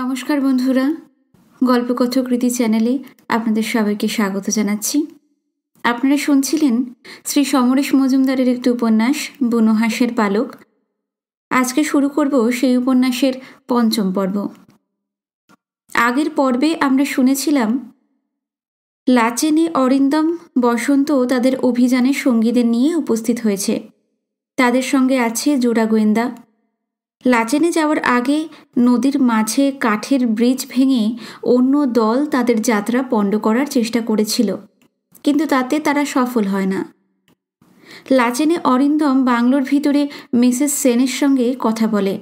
নমস্কার বন্ধুরা গল্পকথকৃতি চ্যানেলে আপনাদের সবাইকে স্বাগত জানাচ্ছি আপনারা শুনছিলেন শ্রী সমরেশ মজুমদারের একটি উপন্যাস বনহাসের পালক আজকে শুরু করব সেই উপন্যাসের পঞ্চম পর্ব আগের পর্বে আমরা শুনেছিলাম লাচেনে অরিন্দম বসন্ত তাদের অভিযানের সঙ্গীদের নিয়ে উপস্থিত হয়েছে তাদের সঙ্গে আছে জোড়া গোয়েন্দা লাচেনে যাওয়ার আগে নদীর মাঝে কাঠের ব্রিজ ভেঙে অন্য দল তাদের যাত্রা পণ্ড করার চেষ্টা করেছিল কিন্তু তাতে তারা সফল হয় না লাচেনে অরিন্দম বাংলোর ভিতরে মিসেস সেনের সঙ্গে কথা বলে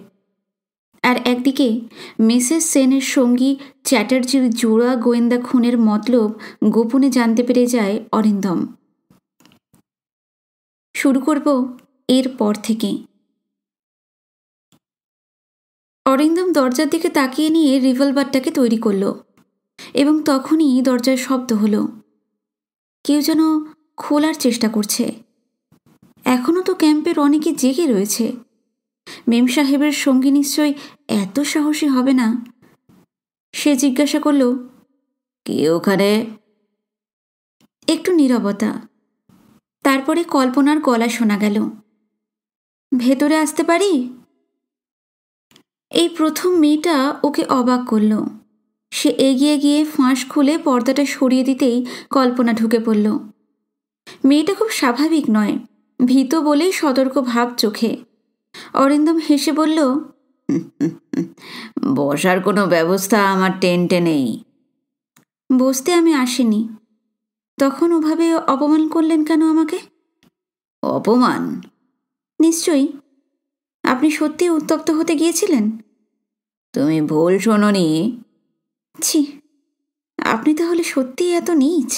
আর একদিকে মিসেস সেনের সঙ্গী চ্যাটার্জির জোড়া গোয়েন্দা খুনের মতলব গোপনে জানতে পেরে যায় অরিন্দম শুরু করব এরপর থেকে অরিন্দম দরজার দিকে তাকিয়ে নিয়ে রিভলভারটাকে তৈরি করল এবং তখনই দরজার শব্দ হলো কেউ যেন খোলার চেষ্টা করছে এখনও তো ক্যাম্পের অনেকে জেগে রয়েছে মেম সাহেবের সঙ্গী নিশ্চয় এত সাহসী হবে না সে জিজ্ঞাসা করল কে ওখানে একটু নীরবতা তারপরে কল্পনার গলা শোনা গেল ভেতরে আসতে পারি এই প্রথম মেয়েটা ওকে অবাক করল সে এগিয়ে গিয়ে ফাঁস খুলে পর্দাটা সরিয়ে দিতেই কল্পনা ঢুকে পড়ল মেয়েটা খুব স্বাভাবিক নয় ভীত বলে সতর্ক ভাব চোখে অরিন্দম হেসে বলল বসার কোনো ব্যবস্থা আমার টেন্টে নেই বসতে আমি আসিনি তখন ওভাবে অপমান করলেন কেন আমাকে অপমান নিশ্চয়ই আপনি সত্যি উত্তপ্ত হতে গিয়েছিলেন তুমি ভুল শোনি ছি আপনি তাহলে সত্যি এত নিচ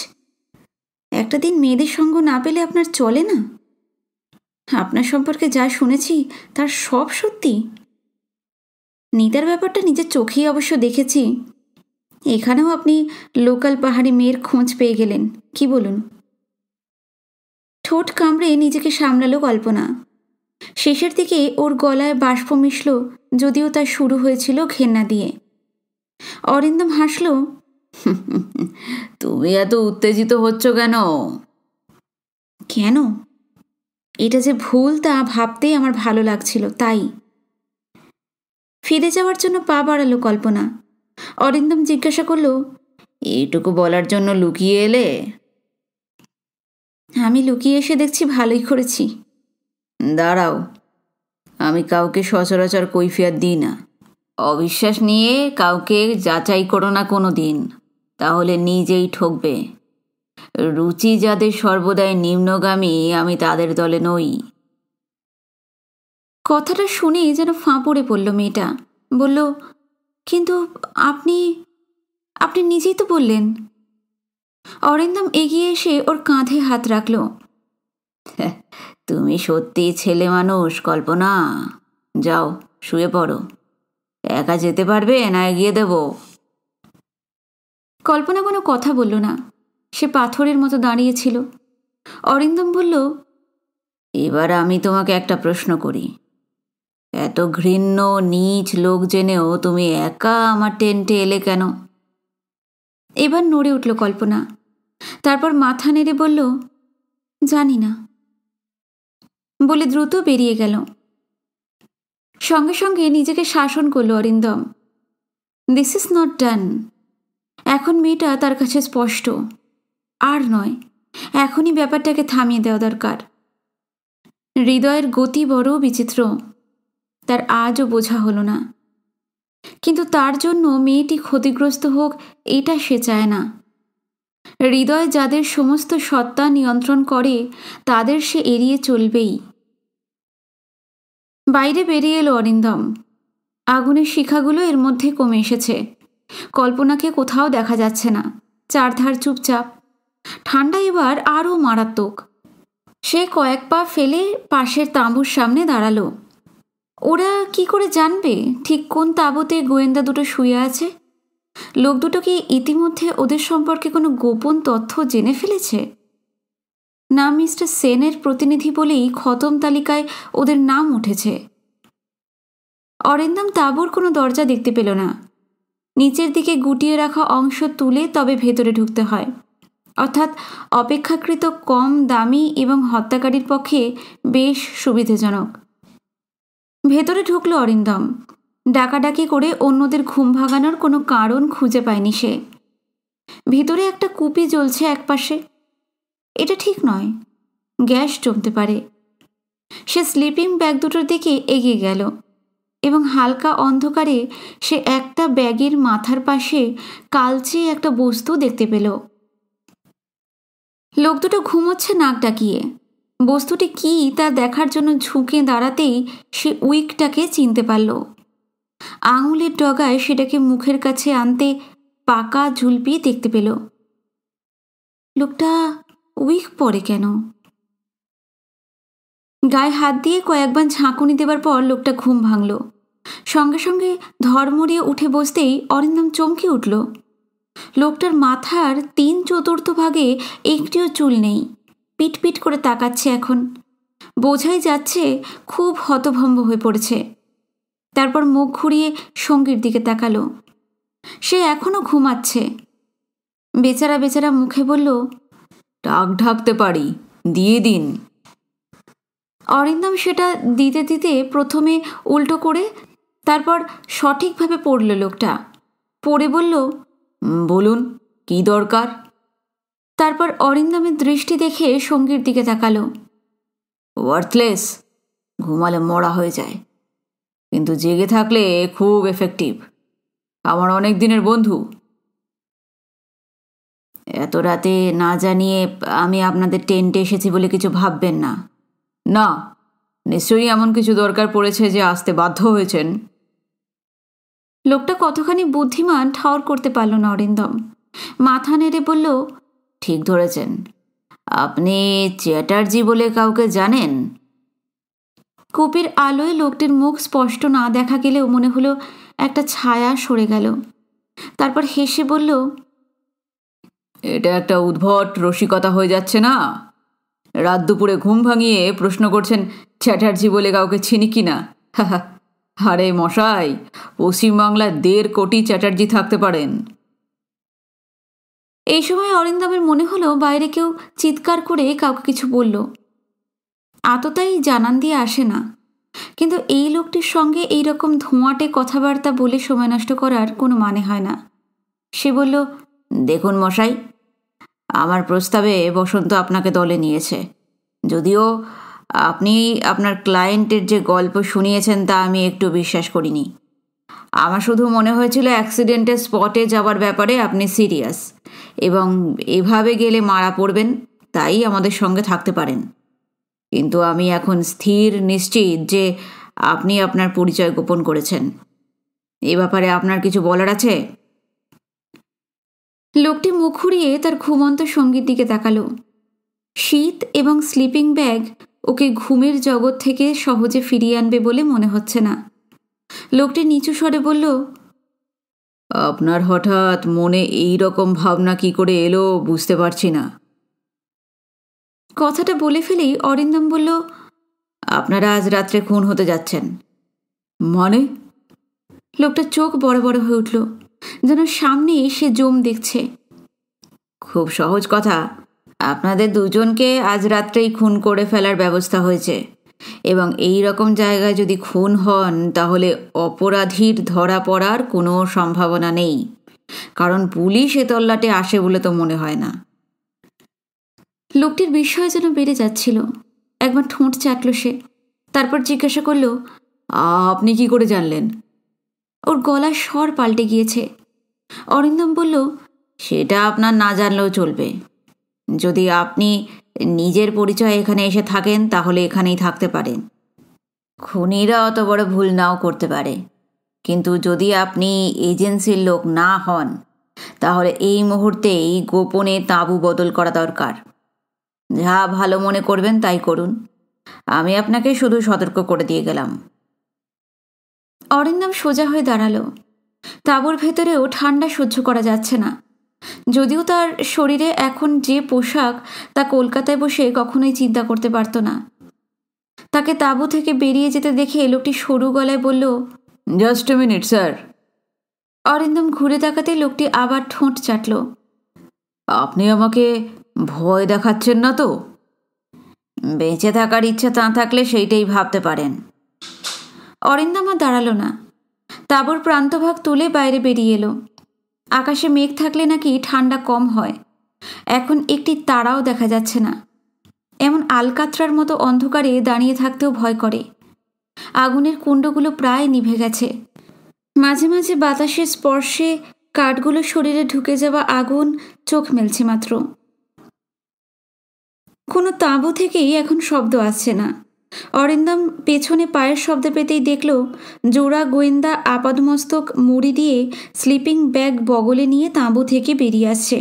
একটা দিন মেয়েদের সঙ্গ না পেলে আপনার চলে না আপনার সম্পর্কে যা শুনেছি তার সব সত্যি নিতার ব্যাপারটা নিজের চোখেই অবশ্য দেখেছি এখানেও আপনি লোকাল পাহাড়ি মেয়ের খোঁজ পেয়ে গেলেন কি বলুন ঠোঁট কামড়ে নিজেকে সামলালো কল্পনা শেষের দিকে ওর গলায় বাষ্প মিশল যদিও তা শুরু হয়েছিল ঘেন্না দিয়ে অরিন্দম হাসল তুমি এত উত্তেজিত হচ্ছ কেন কেন এটা যে ভুল তা ভাবতেই আমার ভালো লাগছিল তাই ফিরে যাওয়ার জন্য পা বাড়ালো কল্পনা অরিন্দম জিজ্ঞাসা করল এইটুকু বলার জন্য লুকিয়ে এলে আমি লুকিয়ে এসে দেখছি ভালোই করেছি দাঁড়াও আমি কাউকে সচরাচর কৈফিয়াত দিই না অবিশ্বাস নিয়ে কাউকে যাচাই করো না কোনো দিন তাহলে নিজেই ঠকবে রুচি যাদের সর্বদাই নিম্নগামী আমি তাদের দলে নই কথাটা শুনে যেন ফাঁ পড়ে পড়ল মেয়েটা বলল কিন্তু আপনি আপনি নিজেই তো বললেন অরিন্দম এগিয়ে এসে ওর কাঁধে হাত রাখল হ্যাঁ তুমি সত্যি ছেলে মানুষ কল্পনা যাও শুয়ে পড়ো একা যেতে পারবে না এগিয়ে দেব কল্পনা কোনো কথা বলল না সে পাথরের মতো দাঁড়িয়েছিল অরিন্দম বলল এবার আমি তোমাকে একটা প্রশ্ন করি এত ঘৃণ্য নীচ লোক জেনেও তুমি একা আমার টেন্টে এলে কেন এবার নড়ে উঠল কল্পনা তারপর মাথা নেড়ে বলল জানি না বলে দ্রুত বেরিয়ে গেল সঙ্গে সঙ্গে নিজেকে শাসন করল Arindam this is not done এখন মেয়েটা তার কাছে স্পষ্ট আর নয় এখনই ব্যাপারটাকে থামিয়ে দেওয়া দরকার হৃদয়ের গতি বড় বিচিত্র তার আজও বোঝা হলো না কিন্তু তার জন্য মেয়েটি ক্ষতিগ্রস্ত হোক এটা সে চায় না হৃদয় যাদের সমস্ত সত্তা নিয়ন্ত্রণ করে তাদের সে এড়িয়ে চলবেই বাইরে বেরিয়ে এলো অরিন্দম আগুনের শিখাগুলো এর মধ্যে কমে এসেছে কল্পনাকে কোথাও দেখা যাচ্ছে না চারধার চুপচাপ ঠান্ডা এবার আরও মারাত্মক সে কয়েক পা ফেলে পাশের তাঁবুর সামনে দাঁড়ালো ওরা কি করে জানবে ঠিক কোন তাঁবুতে গোয়েন্দা দুটো শুয়ে আছে লোক দুটো কি ইতিমধ্যে ওদের সম্পর্কে কোনো গোপন তথ্য জেনে ফেলেছে না মিস্টার সেনের প্রতিনিধি বলেই খতম তালিকায় ওদের নাম উঠেছে অরিন্দম তাঁবুর কোনো দরজা দেখতে পেল না নিচের দিকে গুটিয়ে রাখা অংশ তুলে তবে ভেতরে ঢুকতে হয় অর্থাৎ অপেক্ষাকৃত কম দামি এবং হত্যাকারীর পক্ষে বেশ সুবিধাজনক ভেতরে ঢুকলো অরিন্দম ডাকাডাকি করে অন্যদের ঘুম ভাঙানোর কোনো কারণ খুঁজে পায়নি সে ভিতরে একটা কুপি জ্বলছে একপাশে এটা ঠিক নয় গ্যাস জমতে পারে সে স্লিপিং ব্যাগ দুটোর দিকে এগিয়ে গেল এবং হালকা অন্ধকারে সে একটা ব্যাগের মাথার পাশে কালচে একটা বস্তু দেখতে পেল লোক দুটো ঘুমোচ্ছে নাক ডাকিয়ে বস্তুটি কি তা দেখার জন্য ঝুঁকে দাঁড়াতেই সে উইকটাকে চিনতে পারল আঙুলের ডগায় সেটাকে মুখের কাছে আনতে পাকা ঝুলপি দেখতে পেল লোকটা উইক পরে কেন গায়ে হাত দিয়ে কয়েকবার ঝাঁকুনি দেবার পর লোকটা ঘুম ভাঙল সঙ্গে সঙ্গে ধর্মরিয়ে উঠে বসতেই অরিন্দম চমকে উঠল লোকটার মাথার তিন চতুর্থ ভাগে একটিও চুল নেই পিটপিট করে তাকাচ্ছে এখন বোঝাই যাচ্ছে খুব হতভম্ব হয়ে পড়েছে তারপর মুখ ঘুরিয়ে সঙ্গীর দিকে তাকালো সে এখনও ঘুমাচ্ছে বেচারা বেচারা মুখে বলল টাক ঢাকতে পারি দিয়ে দিন অরিন্দম সেটা দিতে দিতে প্রথমে উল্টো করে তারপর সঠিকভাবে পড়ল লোকটা পড়ে বলল বলুন কি দরকার তারপর অরিন্দমের দৃষ্টি দেখে সঙ্গীর দিকে তাকালো ওয়ার্থলেস ঘুমালে মরা হয়ে যায় কিন্তু জেগে থাকলে খুব এফেক্টিভ আমার অনেক দিনের বন্ধু এত রাতে না জানিয়ে আমি আপনাদের টেন্টে এসেছি বলে কিছু ভাববেন না না নিশ্চয়ই এমন কিছু দরকার পড়েছে যে আসতে বাধ্য হয়েছেন লোকটা কতখানি বুদ্ধিমান ঠাওর করতে পারল না অরিন্দম মাথা নেড়ে বলল ঠিক ধরেছেন আপনি চ্যাটার্জি বলে কাউকে জানেন কপির আলোয় লোকটির মুখ স্পষ্ট না দেখা গেলেও মনে হলো একটা ছায়া সরে গেল তারপর হেসে বলল এটা একটা উদ্ভট রসিকতা হয়ে যাচ্ছে না রাত দুপুরে ঘুম ভাঙিয়ে প্রশ্ন করছেন চ্যাটার্জি বলে কাউকে চিনি কি না আরে মশাই পশ্চিমবাংলায় দেড় কোটি চ্যাটার্জি থাকতে পারেন এই সময় অরিন্দামের মনে হলো বাইরে কেউ চিৎকার করে কাউকে কিছু বলল আততাই জানান দিয়ে আসে না কিন্তু এই লোকটির সঙ্গে এই রকম ধোঁয়াটে কথাবার্তা বলে সময় নষ্ট করার কোনো মানে হয় না সে বলল দেখুন মশাই আমার প্রস্তাবে বসন্ত আপনাকে দলে নিয়েছে যদিও আপনি আপনার ক্লায়েন্টের যে গল্প শুনিয়েছেন তা আমি একটু বিশ্বাস করিনি আমার শুধু মনে হয়েছিল অ্যাক্সিডেন্টের স্পটে যাওয়ার ব্যাপারে আপনি সিরিয়াস এবং এভাবে গেলে মারা পড়বেন তাই আমাদের সঙ্গে থাকতে পারেন কিন্তু আমি এখন স্থির নিশ্চিত যে আপনি আপনার পরিচয় গোপন করেছেন এ ব্যাপারে আপনার কিছু বলার আছে লোকটি মুখ ঘুরিয়ে তার ঘুমন্ত সঙ্গীর দিকে তাকাল শীত এবং স্লিপিং ব্যাগ ওকে ঘুমের জগৎ থেকে সহজে ফিরিয়ে আনবে বলে মনে হচ্ছে না লোকটি নিচু স্বরে বলল আপনার হঠাৎ মনে এই রকম ভাবনা কি করে এলো বুঝতে পারছি না কথাটা বলে ফেলেই অরিন্দম বলল আপনারা আজ রাত্রে খুন হতে যাচ্ছেন মনে লোকটার চোখ বড় বড় হয়ে উঠল যেন সামনে এসে জম দেখছে খুব সহজ কথা আপনাদের দুজনকে আজ রাত্রেই খুন করে ফেলার ব্যবস্থা হয়েছে এবং এই রকম জায়গায় যদি খুন হন তাহলে অপরাধীর ধরা পড়ার কোনো সম্ভাবনা নেই কারণ পুলিশ এ তল্লাটে আসে বলে তো মনে হয় না লোকটির বিস্ময় যেন বেড়ে যাচ্ছিল একবার ঠোঁট চাটল সে তারপর জিজ্ঞাসা করল আপনি কি করে জানলেন ওর গলার স্বর পাল্টে গিয়েছে অরিন্দম বলল সেটা আপনার না জানলেও চলবে যদি আপনি নিজের পরিচয় এখানে এসে থাকেন তাহলে এখানেই থাকতে পারেন খুনিরা অত বড় ভুল নাও করতে পারে কিন্তু যদি আপনি এজেন্সির লোক না হন তাহলে এই মুহূর্তে এই গোপনে তাঁবু বদল করা দরকার যা ভালো মনে করবেন তাই করুন আমি আপনাকে শুধু সতর্ক করে দিয়ে গেলাম অরিন্দম সোজা হয়ে দাঁড়ালো তাঁবুর ভেতরেও ঠান্ডা সহ্য করা যাচ্ছে না যদিও তার শরীরে এখন যে পোশাক তা কলকাতায় বসে কখনোই চিন্তা করতে পারত না তাকে তাঁবু থেকে বেরিয়ে যেতে দেখে লোকটি সরু গলায় বলল just a minute sir Arindam ঘুরে তাকাতে লোকটি আবার ঠোঁট চাটল আপনি আমাকে ভয় দেখাচ্ছেন না তো বেঁচে থাকার ইচ্ছা তা থাকলে সেইটাই ভাবতে পারেন অরিন্দামা দাঁড়ালো না তাবর প্রান্তভাগ তুলে বাইরে বেরিয়ে এলো আকাশে মেঘ থাকলে নাকি ঠান্ডা কম হয় এখন একটি তারাও দেখা যাচ্ছে না এমন আলকাত্রার মতো অন্ধকারে দাঁড়িয়ে থাকতেও ভয় করে আগুনের কুণ্ডগুলো প্রায় নিভে গেছে মাঝে মাঝে বাতাসের স্পর্শে কাঠগুলো শরীরে ঢুকে যাওয়া আগুন চোখ মেলছে মাত্র কোনো তাঁবু থেকেই এখন শব্দ আসছে না অরিন্দম পেছনে পায়ের শব্দ পেতেই দেখল জোড়া গোয়েন্দা আপাদমস্তক মুড়ি দিয়ে স্লিপিং ব্যাগ বগলে নিয়ে তাঁবু থেকে বেরিয়ে আসছে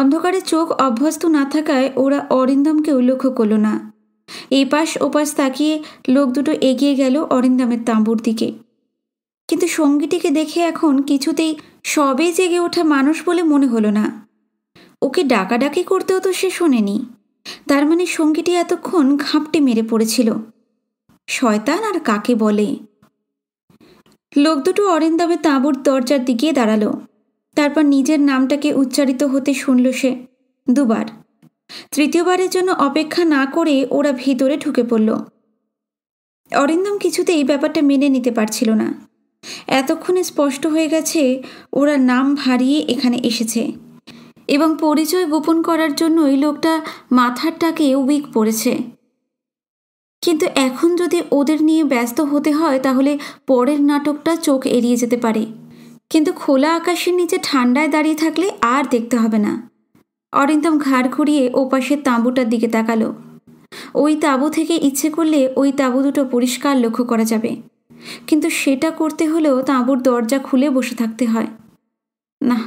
অন্ধকারে চোখ অভ্যস্ত না থাকায় ওরা অরিন্দমকেও লক্ষ্য করল না এপাশ ওপাশ তাকিয়ে লোক দুটো এগিয়ে গেল অরিন্দমের তাঁবুর দিকে কিন্তু সঙ্গীটিকে দেখে এখন কিছুতেই সবে জেগে ওঠা মানুষ বলে মনে হলো না ওকে ডাকাডাকি করতেও তো সে শোনেনি তার মানে সঙ্গীটি এতক্ষণ ঘাপটে মেরে পড়েছিল শয়তান আর কাকে বলে লোক দুটো অরিন্দমে তাঁবুর দরজার দিকে দাঁড়ালো তারপর নিজের নামটাকে উচ্চারিত হতে শুনল সে দুবার তৃতীয়বারের জন্য অপেক্ষা না করে ওরা ভিতরে ঢুকে পড়ল অরিন্দম কিছুতে এই ব্যাপারটা মেনে নিতে পারছিল না এতক্ষণে স্পষ্ট হয়ে গেছে ওরা নাম হারিয়ে এখানে এসেছে এবং পরিচয় গোপন করার জন্য ওই লোকটা টাকে উইক পড়েছে কিন্তু এখন যদি ওদের নিয়ে ব্যস্ত হতে হয় তাহলে পরের নাটকটা চোখ এড়িয়ে যেতে পারে কিন্তু খোলা আকাশের নিচে ঠান্ডায় দাঁড়িয়ে থাকলে আর দেখতে হবে না অরিন্দম ঘাড় ঘুরিয়ে ওপাশের তাঁবুটার দিকে তাকালো ওই তাঁবু থেকে ইচ্ছে করলে ওই তাঁবু দুটো পরিষ্কার লক্ষ্য করা যাবে কিন্তু সেটা করতে হলেও তাঁবুর দরজা খুলে বসে থাকতে হয় না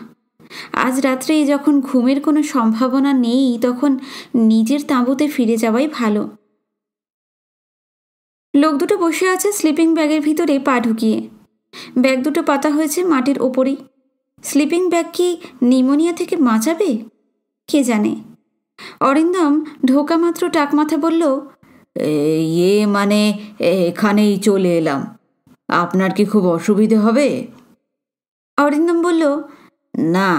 আজ রাত্রে যখন ঘুমের কোনো সম্ভাবনা নেই তখন নিজের তাঁবুতে ফিরে যাওয়াই ভালো লোক দুটো বসে আছে স্লিপিং ব্যাগের ভিতরে পা ঢুকিয়ে ব্যাগ দুটো পাতা হয়েছে মাটির ওপরেই স্লিপিং ব্যাগ কি নিমোনিয়া থেকে বাঁচাবে কে জানে অরিন্দম ঢোকা মাত্র টাক মাথা বলল ইয়ে মানে এখানেই চলে এলাম আপনার কি খুব অসুবিধে হবে অরিন্দম বলল না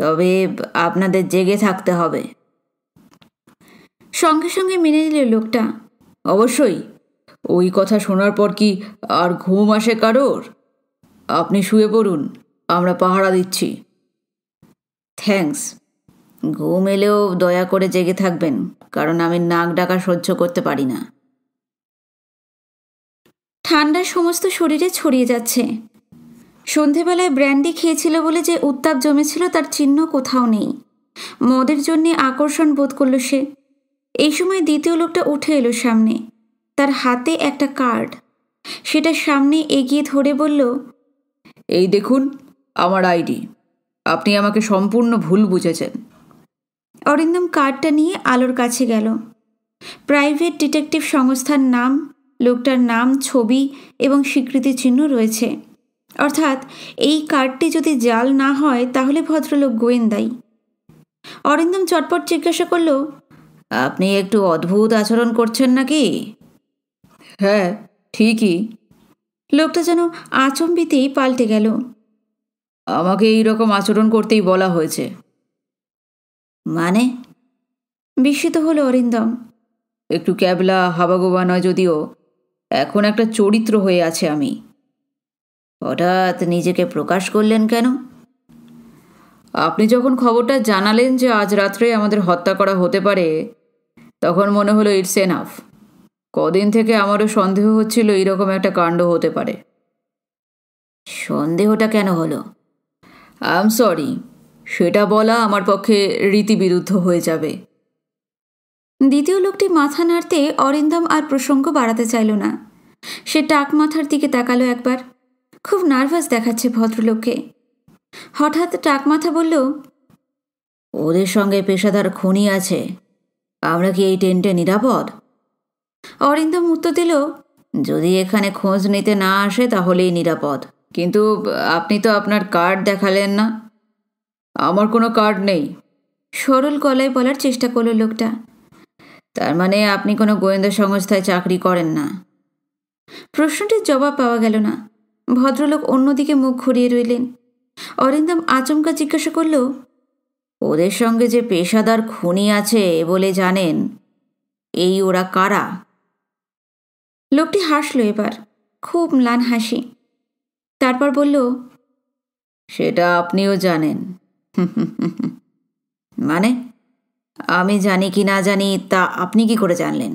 তবে আপনাদের জেগে থাকতে হবে সঙ্গে সঙ্গে মেনে নিলে লোকটা অবশ্যই ওই কথা শোনার পর কি আর ঘুম আসে কারোর আপনি শুয়ে পড়ুন আমরা পাহারা দিচ্ছি থ্যাংকস ঘুম এলেও দয়া করে জেগে থাকবেন কারণ আমি নাক ডাকা সহ্য করতে পারি না ঠান্ডা সমস্ত শরীরে ছড়িয়ে যাচ্ছে সন্ধেবেলায় ব্র্যান্ডি খেয়েছিল বলে যে উত্তাপ জমেছিল তার চিহ্ন কোথাও নেই মদের জন্যে আকর্ষণ বোধ করল সে এই সময় দ্বিতীয় লোকটা উঠে এলো সামনে তার হাতে একটা কার্ড সেটা সামনে এগিয়ে ধরে বলল এই দেখুন আমার আইডি আপনি আমাকে সম্পূর্ণ ভুল বুঝেছেন অরিন্দম কার্ডটা নিয়ে আলোর কাছে গেল প্রাইভেট ডিটেকটিভ সংস্থার নাম লোকটার নাম ছবি এবং স্বীকৃতি চিহ্ন রয়েছে অর্থাৎ এই কার্ডটি যদি জাল না হয় তাহলে ভদ্রলোক গোয়েন্দাই অরিন্দম চটপট জিজ্ঞাসা করল আপনি একটু অদ্ভুত আচরণ করছেন নাকি হ্যাঁ ঠিকই লোকটা যেন আচম্বিতেই পাল্টে গেল আমাকে এই রকম আচরণ করতেই বলা হয়েছে মানে বিস্মিত হলো অরিন্দম একটু ক্যাবলা হাবাগোবা নয় যদিও এখন একটা চরিত্র হয়ে আছে আমি হঠাৎ নিজেকে প্রকাশ করলেন কেন আপনি যখন খবরটা জানালেন যে আজ রাত্রে আমাদের হত্যা করা হতে পারে তখন মনে হলো ইটস এনাফ কদিন থেকে আমারও সন্দেহ হচ্ছিল এইরকম একটা কাণ্ড হতে পারে সন্দেহটা কেন হলো আই এম সরি সেটা বলা আমার পক্ষে রীতিবিরুদ্ধ হয়ে যাবে দ্বিতীয় লোকটি মাথা নাড়তে অরিন্দম আর প্রসঙ্গ বাড়াতে চাইল না সে টাক মাথার দিকে তাকালো একবার খুব নার্ভাস দেখাচ্ছে ভদ্রলোককে হঠাৎ টাক মাথা বলল ওদের সঙ্গে পেশাদার খুনি আছে আমরা কি এই টেন্টে নিরাপদ অরিন্দম উত্তর দিল যদি এখানে খোঁজ নিতে না আসে তাহলেই নিরাপদ কিন্তু আপনি তো আপনার কার্ড দেখালেন না আমার কোনো কার্ড নেই সরল গলায় বলার চেষ্টা করলো লোকটা তার মানে আপনি কোনো গোয়েন্দা সংস্থায় চাকরি করেন না প্রশ্নটির জবাব পাওয়া গেল না ভদ্রলোক অন্যদিকে মুখ ঘুরিয়ে রইলেন অরিন্দম আচমকা জিজ্ঞাসা করল ওদের সঙ্গে যে পেশাদার খুনি আছে বলে জানেন এই ওরা কারা লোকটি হাসল এবার খুব ম্লান হাসি তারপর বলল সেটা আপনিও জানেন মানে আমি জানি কি না জানি তা আপনি কি করে জানলেন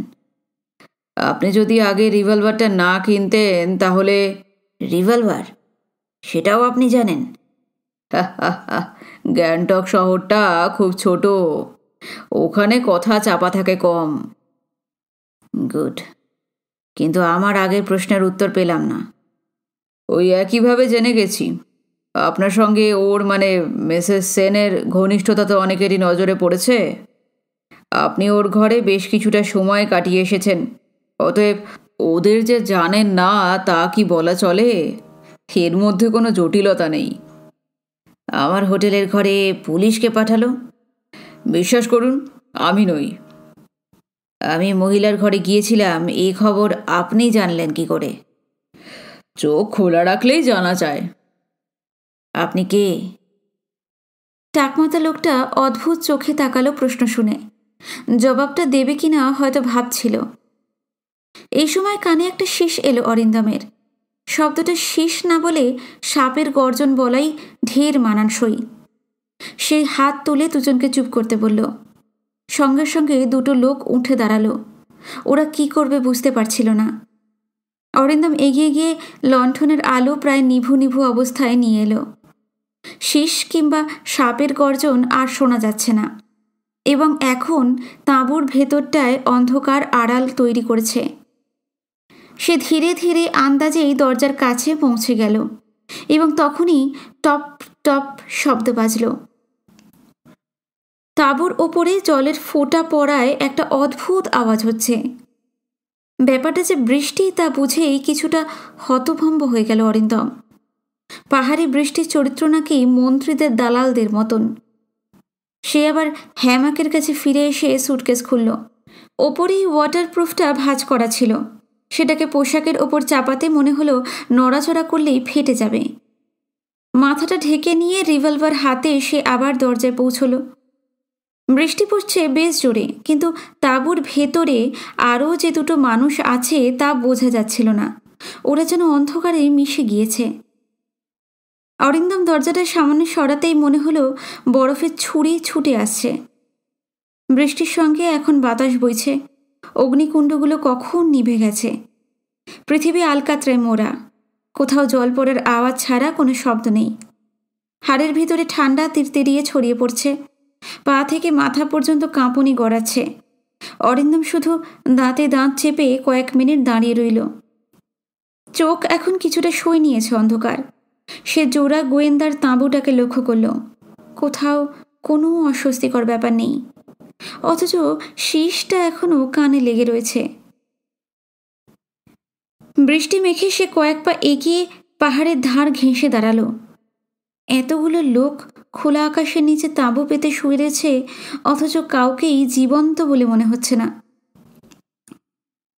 আপনি যদি আগে রিভলভারটা না কিনতেন তাহলে রিভলভার সেটাও আপনি জানেন গ্যাংটক শহরটা খুব ছোট ওখানে কথা চাপা থাকে কম গুড কিন্তু আমার আগের প্রশ্নের উত্তর পেলাম না ওই একইভাবে জেনে গেছি আপনার সঙ্গে ওর মানে মিসেস সেনের ঘনিষ্ঠতা তো অনেকেরই নজরে পড়েছে আপনি ওর ঘরে বেশ কিছুটা সময় কাটিয়ে এসেছেন অতএব ওদের যে জানেন না তা কি বলা চলে এর মধ্যে কোনো জটিলতা নেই আমার হোটেলের ঘরে পুলিশকে পাঠালো বিশ্বাস করুন আমি নই আমি মহিলার ঘরে গিয়েছিলাম এই খবর আপনি জানলেন কি করে চোখ খোলা রাখলেই জানা যায় আপনি কে টাকমাতা লোকটা অদ্ভুত চোখে তাকালো প্রশ্ন শুনে জবাবটা দেবে কিনা হয়তো ভাবছিল এই সময় কানে একটা শেষ এলো অরিন্দমের শব্দটা শেষ না বলে সাপের গর্জন বলাই ঢের মানানসই সেই হাত তুলে দুজনকে চুপ করতে বলল সঙ্গে সঙ্গে দুটো লোক উঠে দাঁড়ালো ওরা কি করবে বুঝতে পারছিল না অরিন্দম এগিয়ে গিয়ে লণ্ঠনের আলো প্রায় নিভু নিভু অবস্থায় নিয়ে এলো শীষ কিংবা সাপের গর্জন আর শোনা যাচ্ছে না এবং এখন তাঁবুর ভেতরটায় অন্ধকার আড়াল তৈরি করেছে সে ধীরে ধীরে আন্দাজেই দরজার কাছে পৌঁছে গেল এবং তখনই টপ টপ শব্দ বাজল তাবুর ওপরে জলের ফোঁটা পড়ায় একটা অদ্ভুত আওয়াজ হচ্ছে ব্যাপারটা যে বৃষ্টি তা বুঝেই কিছুটা হতভম্ব হয়ে গেল অরিন্দম পাহাড়ি বৃষ্টির চরিত্র নাকি মন্ত্রীদের দালালদের মতন সে আবার হ্যামাকের কাছে ফিরে এসে সুটকেস খুলল ওপরেই ওয়াটারপ্রুফটা ভাঁজ করা ছিল সেটাকে পোশাকের ওপর চাপাতে মনে হলো নড়াচড়া করলেই ফেটে যাবে মাথাটা ঢেকে নিয়ে রিভলভার হাতে সে আবার দরজায় পৌঁছল বৃষ্টি পড়ছে বেশ জোরে কিন্তু তাঁবুর ভেতরে আরও যে দুটো মানুষ আছে তা বোঝা যাচ্ছিল না ওরা যেন অন্ধকারে মিশে গিয়েছে অরিন্দম দরজাটা সামনে সরাতেই মনে হলো বরফের ছুরি ছুটে আসছে বৃষ্টির সঙ্গে এখন বাতাস বইছে অগ্নিকুণ্ডগুলো কখন নিভে গেছে পৃথিবী আলকাত্রায় মোড়া কোথাও জল পড়ার আওয়াজ ছাড়া কোনো শব্দ নেই হাড়ের ভিতরে ঠান্ডা তিরতিরিয়ে ছড়িয়ে পড়ছে পা থেকে মাথা পর্যন্ত কাঁপুনি গড়াচ্ছে অরিন্দম শুধু দাঁতে দাঁত চেপে কয়েক মিনিট দাঁড়িয়ে রইল চোখ এখন কিছুটা শুয়ে নিয়েছে অন্ধকার সে জোড়া গোয়েন্দার তাঁবুটাকে লক্ষ্য করল কোথাও কোনো অস্বস্তিকর ব্যাপার নেই অথচ শীষটা এখনও কানে লেগে রয়েছে বৃষ্টি মেখে সে কয়েক পা এগিয়ে পাহাড়ের ধার ঘেঁষে দাঁড়ালো এতগুলো লোক খোলা আকাশের নিচে তাঁবু পেতে শুয়েছে অথচ কাউকেই জীবন্ত বলে মনে হচ্ছে না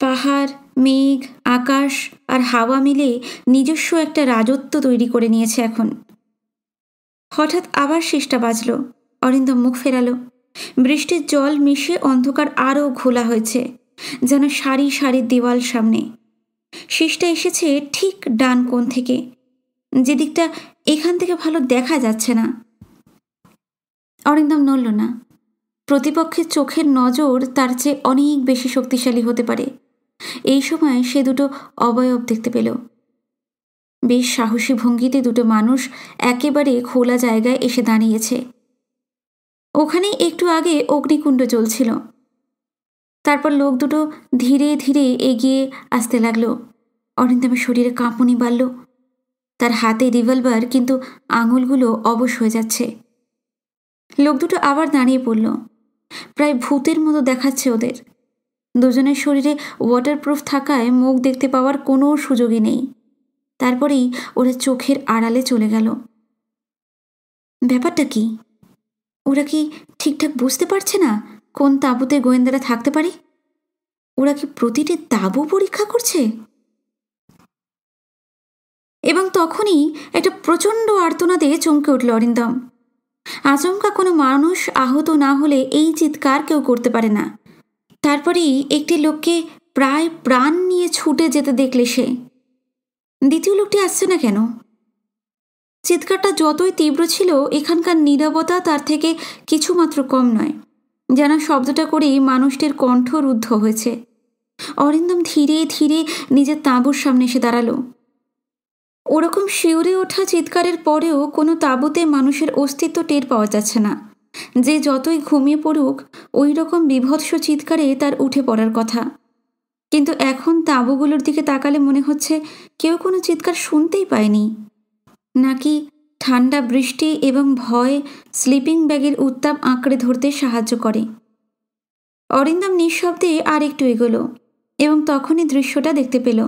পাহাড় মেঘ আকাশ আর হাওয়া মিলে নিজস্ব একটা রাজত্ব তৈরি করে নিয়েছে এখন হঠাৎ আবার শেষটা বাজল অরিন্দম মুখ ফেরালো বৃষ্টির জল মিশে অন্ধকার আরও ঘোলা হয়েছে যেন সারি সারি দেওয়াল সামনে শীষটা এসেছে ঠিক ডান কোন থেকে যেদিকটা এখান থেকে ভালো দেখা যাচ্ছে না অরিন্দম নড়ল না প্রতিপক্ষের চোখের নজর তার চেয়ে অনেক বেশি শক্তিশালী হতে পারে এই সময় সে দুটো অবয়ব দেখতে পেল বেশ সাহসী ভঙ্গিতে দুটো মানুষ একেবারে খোলা জায়গায় এসে দাঁড়িয়েছে ওখানেই একটু আগে অগ্নিকুণ্ড জ্বলছিল তারপর লোক দুটো ধীরে ধীরে এগিয়ে আসতে লাগলো অরিন্দমের শরীরে কাঁপুনি বাড়ল তার হাতে রিভলভার কিন্তু আঙুলগুলো অবশ হয়ে যাচ্ছে লোক দুটো আবার দাঁড়িয়ে পড়ল প্রায় ভূতের মতো দেখাচ্ছে ওদের দুজনের শরীরে ওয়াটারপ্রুফ থাকায় মুখ দেখতে পাওয়ার কোনো সুযোগই নেই তারপরেই ওরা চোখের আড়ালে চলে গেল ব্যাপারটা কি ওরা কি ঠিকঠাক বুঝতে পারছে না কোন তাঁবুতে গোয়েন্দারা থাকতে পারে ওরা কি প্রতিটি তাঁবু পরীক্ষা করছে এবং তখনই একটা প্রচণ্ড দিয়ে চমকে উঠল অরিন্দম আচমকা কোনো মানুষ আহত না হলে এই চিৎকার কেউ করতে পারে না তারপরেই একটি লোককে প্রায় প্রাণ নিয়ে ছুটে যেতে দেখলে সে দ্বিতীয় লোকটি আসছে না কেন চিৎকারটা যতই তীব্র ছিল এখানকার নীরবতা তার থেকে কিছুমাত্র কম নয় যেন শব্দটা করেই মানুষটির কণ্ঠ রুদ্ধ হয়েছে অরিন্দম ধীরে ধীরে নিজের তাঁবুর সামনে এসে দাঁড়ালো ওরকম শিউরে ওঠা চিৎকারের পরেও কোনো তাঁবুতে মানুষের অস্তিত্ব টের পাওয়া যাচ্ছে না যে যতই ঘুমিয়ে পড়ুক ওই রকম বিভৎস চিৎকারে তার উঠে পড়ার কথা কিন্তু এখন তাঁবুগুলোর দিকে তাকালে মনে হচ্ছে কেউ কোনো চিৎকার শুনতেই পায়নি নাকি ঠান্ডা বৃষ্টি এবং ভয় স্লিপিং ব্যাগের উত্তাপ আঁকড়ে ধরতে সাহায্য করে অরিন্দম নিঃশব্দে আর একটু এগোলো এবং তখনই দৃশ্যটা দেখতে পেল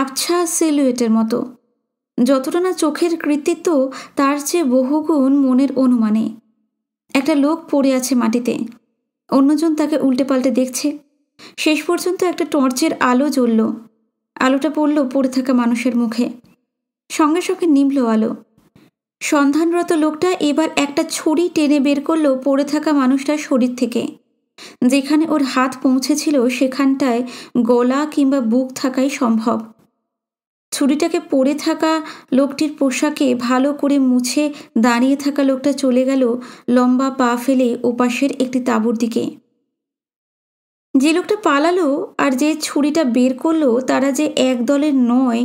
আবছা সিলুয়েটের মতো যতটা না চোখের কৃতিত্ব তার চেয়ে বহুগুণ মনের অনুমানে একটা লোক পড়ে আছে মাটিতে অন্যজন তাকে উল্টে পাল্টে দেখছে শেষ পর্যন্ত একটা টর্চের আলো জ্বলল আলোটা পড়ল পড়ে থাকা মানুষের মুখে সঙ্গে সঙ্গে নিমল আলো সন্ধানরত লোকটা এবার একটা ছড়ি টেনে বের করলো পড়ে থাকা মানুষটার শরীর থেকে যেখানে ওর হাত পৌঁছেছিল সেখানটায় গলা কিংবা বুক থাকাই সম্ভব ছুরিটাকে পড়ে থাকা লোকটির পোশাকে ভালো করে মুছে দাঁড়িয়ে থাকা লোকটা চলে গেল লম্বা পা ফেলে ওপাশের একটি তাঁবুর দিকে যে লোকটা পালালো আর যে ছুরিটা বের করলো তারা যে এক দলের নয়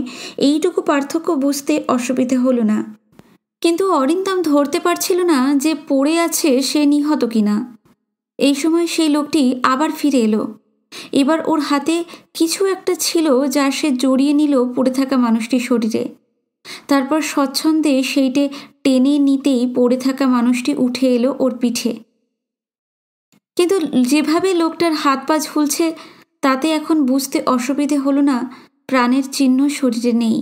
এইটুকু পার্থক্য বুঝতে অসুবিধে হলো না কিন্তু অরিন্দাম ধরতে পারছিল না যে পড়ে আছে সে নিহত কিনা এই সময় সেই লোকটি আবার ফিরে এলো এবার ওর হাতে কিছু একটা ছিল যা সে জড়িয়ে নিল পড়ে থাকা মানুষটির শরীরে তারপর স্বচ্ছন্দে সেইটে টেনে নিতেই পড়ে থাকা মানুষটি উঠে এলো ওর পিঠে কিন্তু যেভাবে লোকটার হাত পা ঝুলছে তাতে এখন বুঝতে অসুবিধে হলো না প্রাণের চিহ্ন শরীরে নেই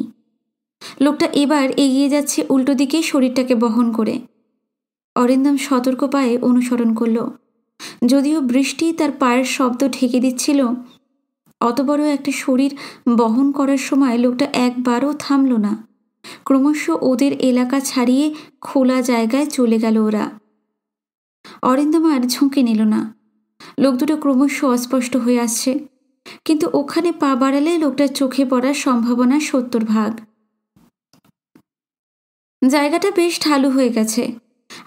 লোকটা এবার এগিয়ে যাচ্ছে উল্টো দিকে শরীরটাকে বহন করে অরিন্দম সতর্ক পায়ে অনুসরণ করল যদিও বৃষ্টি তার পায়ের শব্দ ঢেকে দিচ্ছিল অত বড় একটা শরীর বহন করার সময় লোকটা একবারও থামল না ক্রমশ ওদের এলাকা ছাড়িয়ে খোলা জায়গায় চলে গেল ওরা আর ঝুঁকে নিল না লোক দুটো ক্রমশ অস্পষ্ট হয়ে আসছে কিন্তু ওখানে পা বাড়ালে লোকটার চোখে পড়ার সম্ভাবনা সত্তর ভাগ জায়গাটা বেশ ঢালু হয়ে গেছে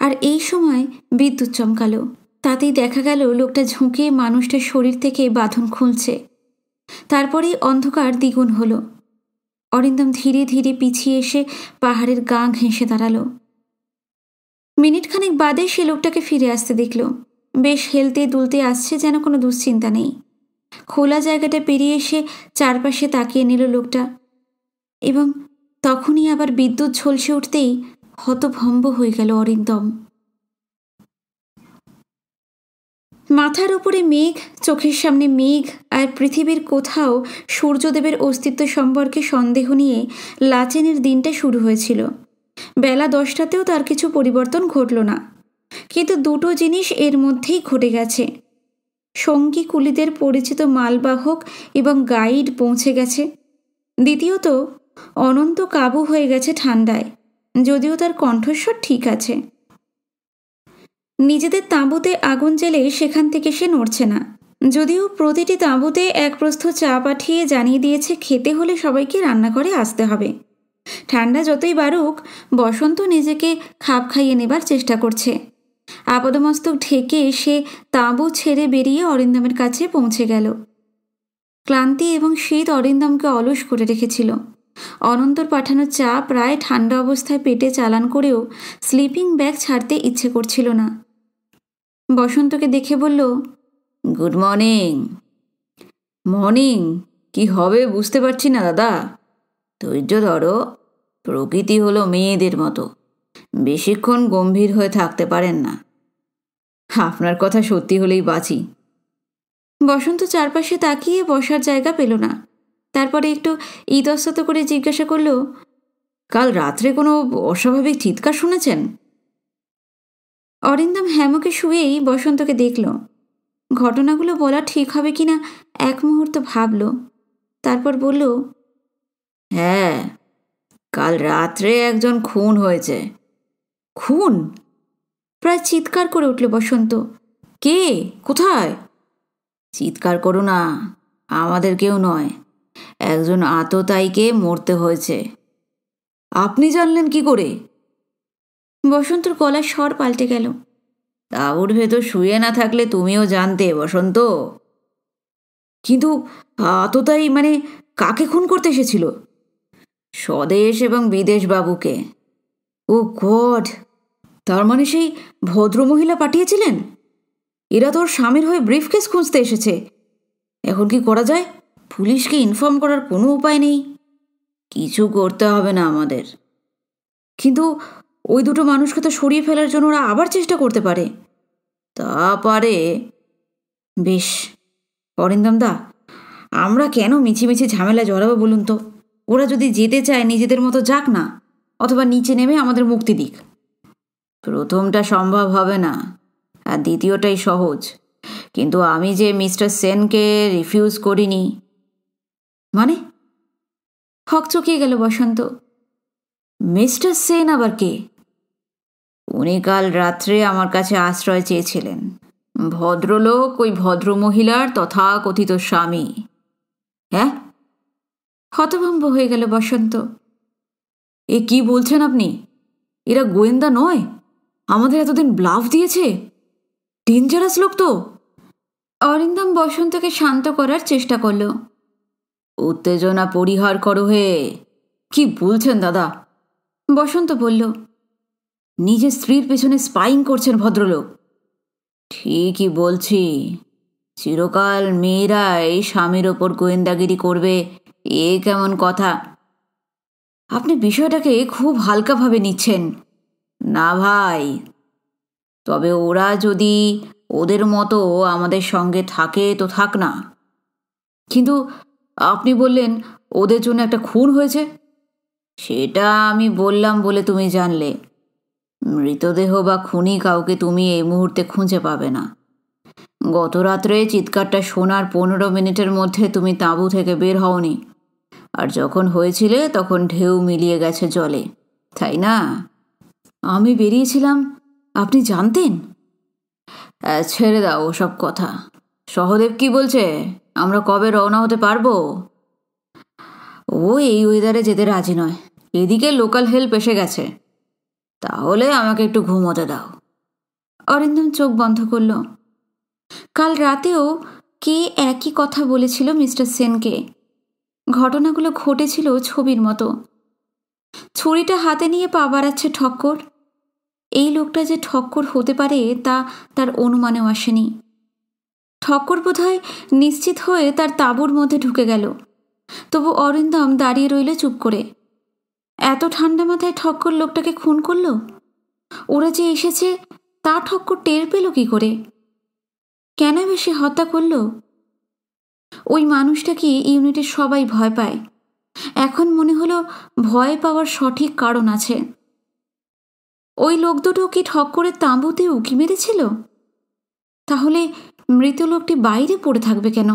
আর এই সময় বিদ্যুৎ চমকালো তাতেই দেখা গেল লোকটা ঝুঁকে মানুষটার শরীর থেকে বাঁধন খুলছে তারপরেই অন্ধকার দ্বিগুণ হলো অরিন্দম ধীরে ধীরে পিছিয়ে এসে পাহাড়ের গা ঘেঁষে দাঁড়ালো মিনিটখানেক বাদে সে লোকটাকে ফিরে আসতে দেখল বেশ হেলতে দুলতে আসছে যেন কোনো দুশ্চিন্তা নেই খোলা জায়গাটা পেরিয়ে এসে চারপাশে তাকিয়ে নিল লোকটা এবং তখনই আবার বিদ্যুৎ ঝলসে উঠতেই হতভম্ব হয়ে গেল অরিন্দম মাথার ওপরে মেঘ চোখের সামনে মেঘ আর পৃথিবীর কোথাও সূর্যদেবের অস্তিত্ব সম্পর্কে সন্দেহ নিয়ে লাচেনের দিনটা শুরু হয়েছিল বেলা দশটাতেও তার কিছু পরিবর্তন ঘটল না কিন্তু দুটো জিনিস এর মধ্যেই ঘটে গেছে সঙ্গী কুলিদের পরিচিত মালবাহক এবং গাইড পৌঁছে গেছে দ্বিতীয়ত অনন্ত কাবু হয়ে গেছে ঠান্ডায় যদিও তার কণ্ঠস্বর ঠিক আছে নিজেদের তাঁবুতে আগুন জেলে সেখান থেকে সে নড়ছে না যদিও প্রতিটি তাঁবুতে এক প্রস্থ চা পাঠিয়ে জানিয়ে দিয়েছে খেতে হলে সবাইকে রান্নাঘরে আসতে হবে ঠান্ডা যতই বাড়ুক বসন্ত নিজেকে খাপ খাইয়ে নেবার চেষ্টা করছে আপাদমস্তক ঢেকে সে তাঁবু ছেড়ে বেরিয়ে অরিন্দমের কাছে পৌঁছে গেল ক্লান্তি এবং শীত অরিন্দমকে অলস করে রেখেছিল অনন্তর পাঠানো চা প্রায় ঠান্ডা অবস্থায় পেটে চালান করেও স্লিপিং ব্যাগ ছাড়তে ইচ্ছে করছিল না বসন্তকে দেখে বলল গুড মর্নিং মর্নিং কি হবে বুঝতে পারছি না দাদা ধৈর্য ধরো প্রকৃতি হলো মেয়েদের মতো বেশিক্ষণ গম্ভীর হয়ে থাকতে পারেন না আপনার কথা সত্যি হলেই বাঁচি বসন্ত চারপাশে তাকিয়ে বসার জায়গা পেল না তারপরে একটু ইতস্তত করে জিজ্ঞাসা করল কাল রাত্রে কোনো অস্বাভাবিক চিৎকার শুনেছেন অরিন্দম হ্যামকে শুয়েই বসন্তকে দেখল ঘটনাগুলো বলা ঠিক হবে কিনা এক মুহূর্ত ভাবল তারপর বলল হ্যাঁ কাল রাত্রে একজন খুন হয়েছে খুন প্রায় চিৎকার করে উঠলে বসন্ত কে কোথায় চিৎকার করো না আমাদের কেউ নয় একজন আততাইকে মরতে হয়েছে আপনি জানলেন কি করে বসন্তর গলার স্বর পাল্টে গেল তাবুর ভেতর শুয়ে না থাকলে তুমিও জানতে বসন্ত কিন্তু আততাই মানে কাকে খুন করতে এসেছিল স্বদেশ এবং বিদেশ বাবুকে ও গড তার মানে সেই ভদ্রমহিলা পাঠিয়েছিলেন এরা তোর স্বামীর হয়ে ব্রিফকেস খুঁজতে এসেছে এখন কি করা যায় পুলিশকে ইনফর্ম করার কোনো উপায় নেই কিছু করতে হবে না আমাদের কিন্তু ওই দুটো মানুষকে তো সরিয়ে ফেলার জন্য ওরা আবার চেষ্টা করতে পারে তা পারে বেশ অরিন্দম দা আমরা কেন মিছিমিছি ঝামেলা জড়াবো বলুন তো ওরা যদি যেতে চায় নিজেদের মতো যাক না অথবা নিচে নেমে আমাদের মুক্তি দিক প্রথমটা সম্ভব হবে না আর দ্বিতীয়টাই সহজ কিন্তু আমি যে মিস্টার সেনকে রিফিউজ করিনি মানে চকিয়ে গেল বসন্ত মিস্টার সেন আবার কে উনি কাল রাত্রে আমার কাছে আশ্রয় চেয়েছিলেন ভদ্রলোক ওই ভদ্রমহিলার তথাকথিত স্বামী হ্যাঁ হতভম্ব হয়ে গেল বসন্ত এ কি বলছেন আপনি এরা গোয়েন্দা নয় আমাদের এতদিন ব্লাফ দিয়েছে ডেঞ্জারাস লোক তো অরিন্দম বসন্তকে শান্ত করার চেষ্টা করল উত্তেজনা পরিহার করো হে কি বলছেন দাদা বসন্ত বলল নিজের স্ত্রীর পেছনে স্পাইং করছেন ভদ্রলোক ঠিকই বলছি চিরকাল মেয়েরাই স্বামীর ওপর গোয়েন্দাগিরি করবে এ কেমন কথা আপনি বিষয়টাকে খুব হালকাভাবে নিচ্ছেন না ভাই তবে ওরা যদি ওদের মতো আমাদের সঙ্গে থাকে তো থাক না কিন্তু আপনি বললেন ওদের জন্য একটা খুন হয়েছে সেটা আমি বললাম বলে তুমি জানলে মৃতদেহ বা খুনি কাউকে তুমি এই মুহূর্তে খুঁজে পাবে না গত রাত্রে চিৎকারটা শোনার পনেরো মিনিটের মধ্যে তুমি তাঁবু থেকে বের হওনি আর যখন হয়েছিলে তখন ঢেউ মিলিয়ে গেছে জলে তাই না আমি বেরিয়েছিলাম আপনি জানতেন ছেড়ে দাও ওসব কথা সহদেব কি বলছে আমরা কবে রওনা হতে পারবো ও এই ওয়েদারে যেতে রাজি নয় এদিকে লোকাল হেল্প এসে গেছে তাহলে আমাকে একটু ঘুমোতে দাও অরিন্দম চোখ বন্ধ করলো কাল রাতেও কে একই কথা বলেছিল মিস্টার সেনকে ঘটনাগুলো ঘটেছিল ছবির মতো ছুরিটা হাতে নিয়ে পা বাড়াচ্ছে ঠক্কর এই লোকটা যে ঠক্কর হতে পারে তা তার অনুমানেও আসেনি ঠক্কর বোধহয় নিশ্চিত হয়ে তার তাঁবুর মধ্যে ঢুকে গেল তবু অরিন্দম দাঁড়িয়ে রইল চুপ করে এত ঠান্ডা মাথায় ঠক্কর লোকটাকে খুন করল ওরা যে এসেছে তা ঠক্কর টের পেল কি করে কেন সে হত্যা করল ওই মানুষটাকে ইউনিটের সবাই ভয় পায় এখন মনে হলো ভয় পাওয়ার সঠিক কারণ আছে ওই লোক দুটো কি ঠক করে তাঁবুতে উঁকি মেরেছিল তাহলে মৃত লোকটি বাইরে পড়ে থাকবে কেন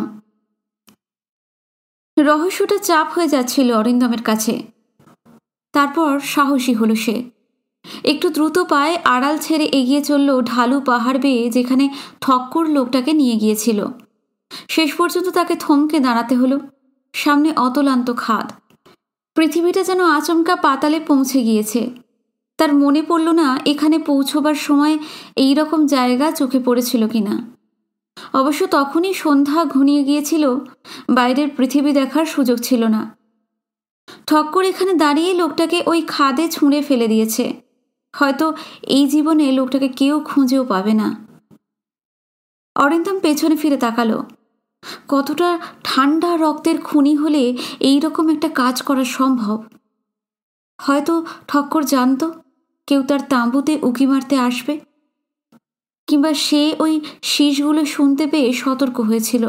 রহস্যটা চাপ হয়ে যাচ্ছিল অরিন্দমের কাছে তারপর সাহসী হলো সে একটু দ্রুত পায়ে আড়াল ছেড়ে এগিয়ে চলল ঢালু পাহাড় বেয়ে যেখানে ঠক্কর লোকটাকে নিয়ে গিয়েছিল শেষ পর্যন্ত তাকে থমকে দাঁড়াতে হলো সামনে অতলান্ত খাদ পৃথিবীটা যেন আচমকা পাতালে পৌঁছে গিয়েছে তার মনে পড়ল না এখানে পৌঁছবার সময় এই রকম জায়গা চোখে পড়েছিল কিনা অবশ্য তখনই সন্ধ্যা ঘনিয়ে গিয়েছিল বাইরের পৃথিবী দেখার সুযোগ ছিল না ঠক্কর এখানে দাঁড়িয়ে লোকটাকে ওই খাদে ছুঁড়ে ফেলে দিয়েছে হয়তো এই জীবনে লোকটাকে কেউ খুঁজেও পাবে না অরিন্দম পেছনে ফিরে তাকালো কতটা ঠান্ডা রক্তের খুনি হলে এই রকম একটা কাজ করা সম্ভব হয়তো ঠক্কর জানত কেউ তার তাঁবুতে উকি মারতে আসবে কিংবা সে ওই শীষগুলো শুনতে পেয়ে সতর্ক হয়েছিল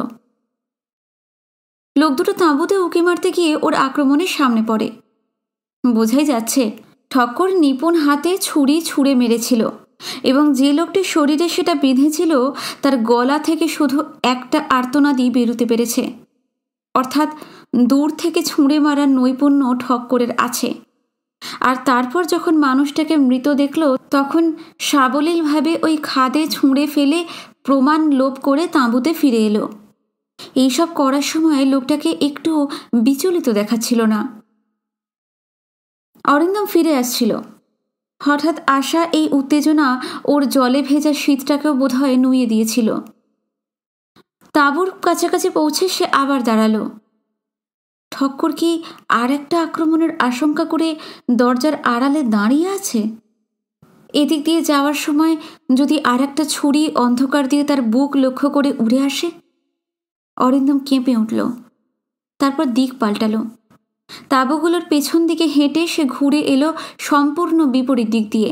লোক দুটো তাঁবুতে উকি মারতে গিয়ে ওর আক্রমণের সামনে পড়ে বোঝাই যাচ্ছে ঠক্কর নিপুণ হাতে ছুরি ছুঁড়ে মেরেছিল এবং যে লোকটি শরীরে সেটা বেঁধেছিল তার গলা থেকে শুধু একটা দিয়ে বেরোতে পেরেছে অর্থাৎ দূর থেকে ছুঁড়ে মারার নৈপুণ্য ঠক্করের আছে আর তারপর যখন মানুষটাকে মৃত দেখল তখন সাবলীলভাবে ওই খাদে ছুঁড়ে ফেলে প্রমাণ লোপ করে তাঁবুতে ফিরে এলো এইসব করার সময় লোকটাকে একটু বিচলিত দেখাচ্ছিল না অরিন্দম ফিরে আসছিল হঠাৎ আসা এই উত্তেজনা ওর জলে ভেজা শীতটাকেও বোধহয় নুয়ে দিয়েছিল তাঁবুর কাছাকাছি পৌঁছে সে আবার দাঁড়ালো ঠক্কর কি আর একটা আক্রমণের আশঙ্কা করে দরজার আড়ালে দাঁড়িয়ে আছে এদিক দিয়ে যাওয়ার সময় যদি আর একটা ছুরি অন্ধকার দিয়ে তার বুক লক্ষ্য করে উড়ে আসে অরিন্দম কেঁপে উঠল তারপর দিক পাল্টালো তাঁবুগুলোর পেছন দিকে হেঁটে সে ঘুরে এলো সম্পূর্ণ বিপরীত দিক দিয়ে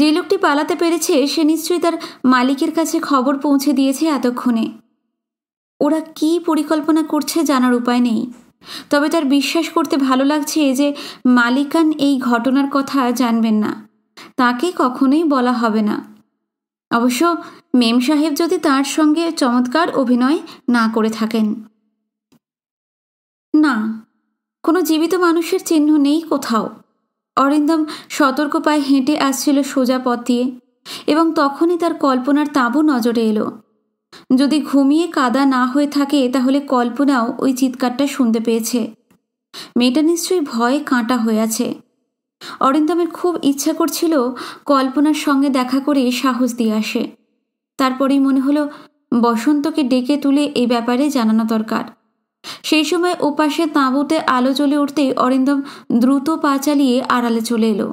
যে লোকটি পালাতে পেরেছে সে নিশ্চয়ই তার মালিকের কাছে খবর পৌঁছে দিয়েছে এতক্ষণে ওরা কি পরিকল্পনা করছে জানার উপায় নেই তবে তার বিশ্বাস করতে ভালো লাগছে যে মালিকান এই ঘটনার কথা জানবেন না তাকে কখনোই বলা হবে না অবশ্য মেম সাহেব যদি তার সঙ্গে চমৎকার অভিনয় না করে থাকেন না কোনো জীবিত মানুষের চিহ্ন নেই কোথাও অরিন্দম সতর্ক পায়ে হেঁটে আসছিল সোজা পথ দিয়ে এবং তখনই তার কল্পনার তাঁবু নজরে এলো যদি ঘুমিয়ে কাদা না হয়ে থাকে তাহলে কল্পনাও ওই চিৎকারটা শুনতে পেয়েছে মেয়েটা নিশ্চয়ই ভয়ে কাঁটা হয়ে আছে অরিন্দমের খুব ইচ্ছা করছিল কল্পনার সঙ্গে দেখা করে সাহস দিয়ে আসে তারপরেই মনে হলো বসন্তকে ডেকে তুলে এই ব্যাপারে জানানো দরকার সেই সময় ওপাশে তাঁবুতে আলো জ্বলে উঠতেই অরিন্দম দ্রুত পা চালিয়ে আড়ালে চলে এলো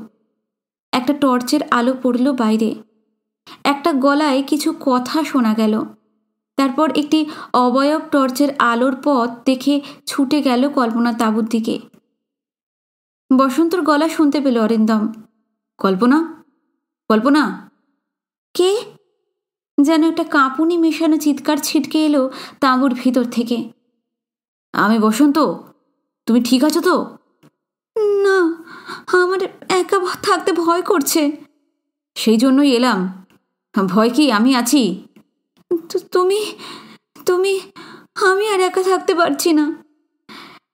একটা টর্চের আলো পড়ল বাইরে একটা গলায় কিছু কথা শোনা গেল তারপর একটি অবয়ব টর্চের আলোর পথ দেখে ছুটে গেল কল্পনা তাঁবুর দিকে বসন্তর গলা শুনতে পেল অরিন্দম কল্পনা কল্পনা কে যেন একটা কাঁপুনি মেশানো চিৎকার ছিটকে এলো তাঁবুর ভিতর থেকে আমি বসন্ত তুমি ঠিক আছো তো না আমার একা থাকতে ভয় করছে সেই জন্যই এলাম ভয় কি আমি আছি তুমি তুমি আমি আর একা থাকতে পারছি না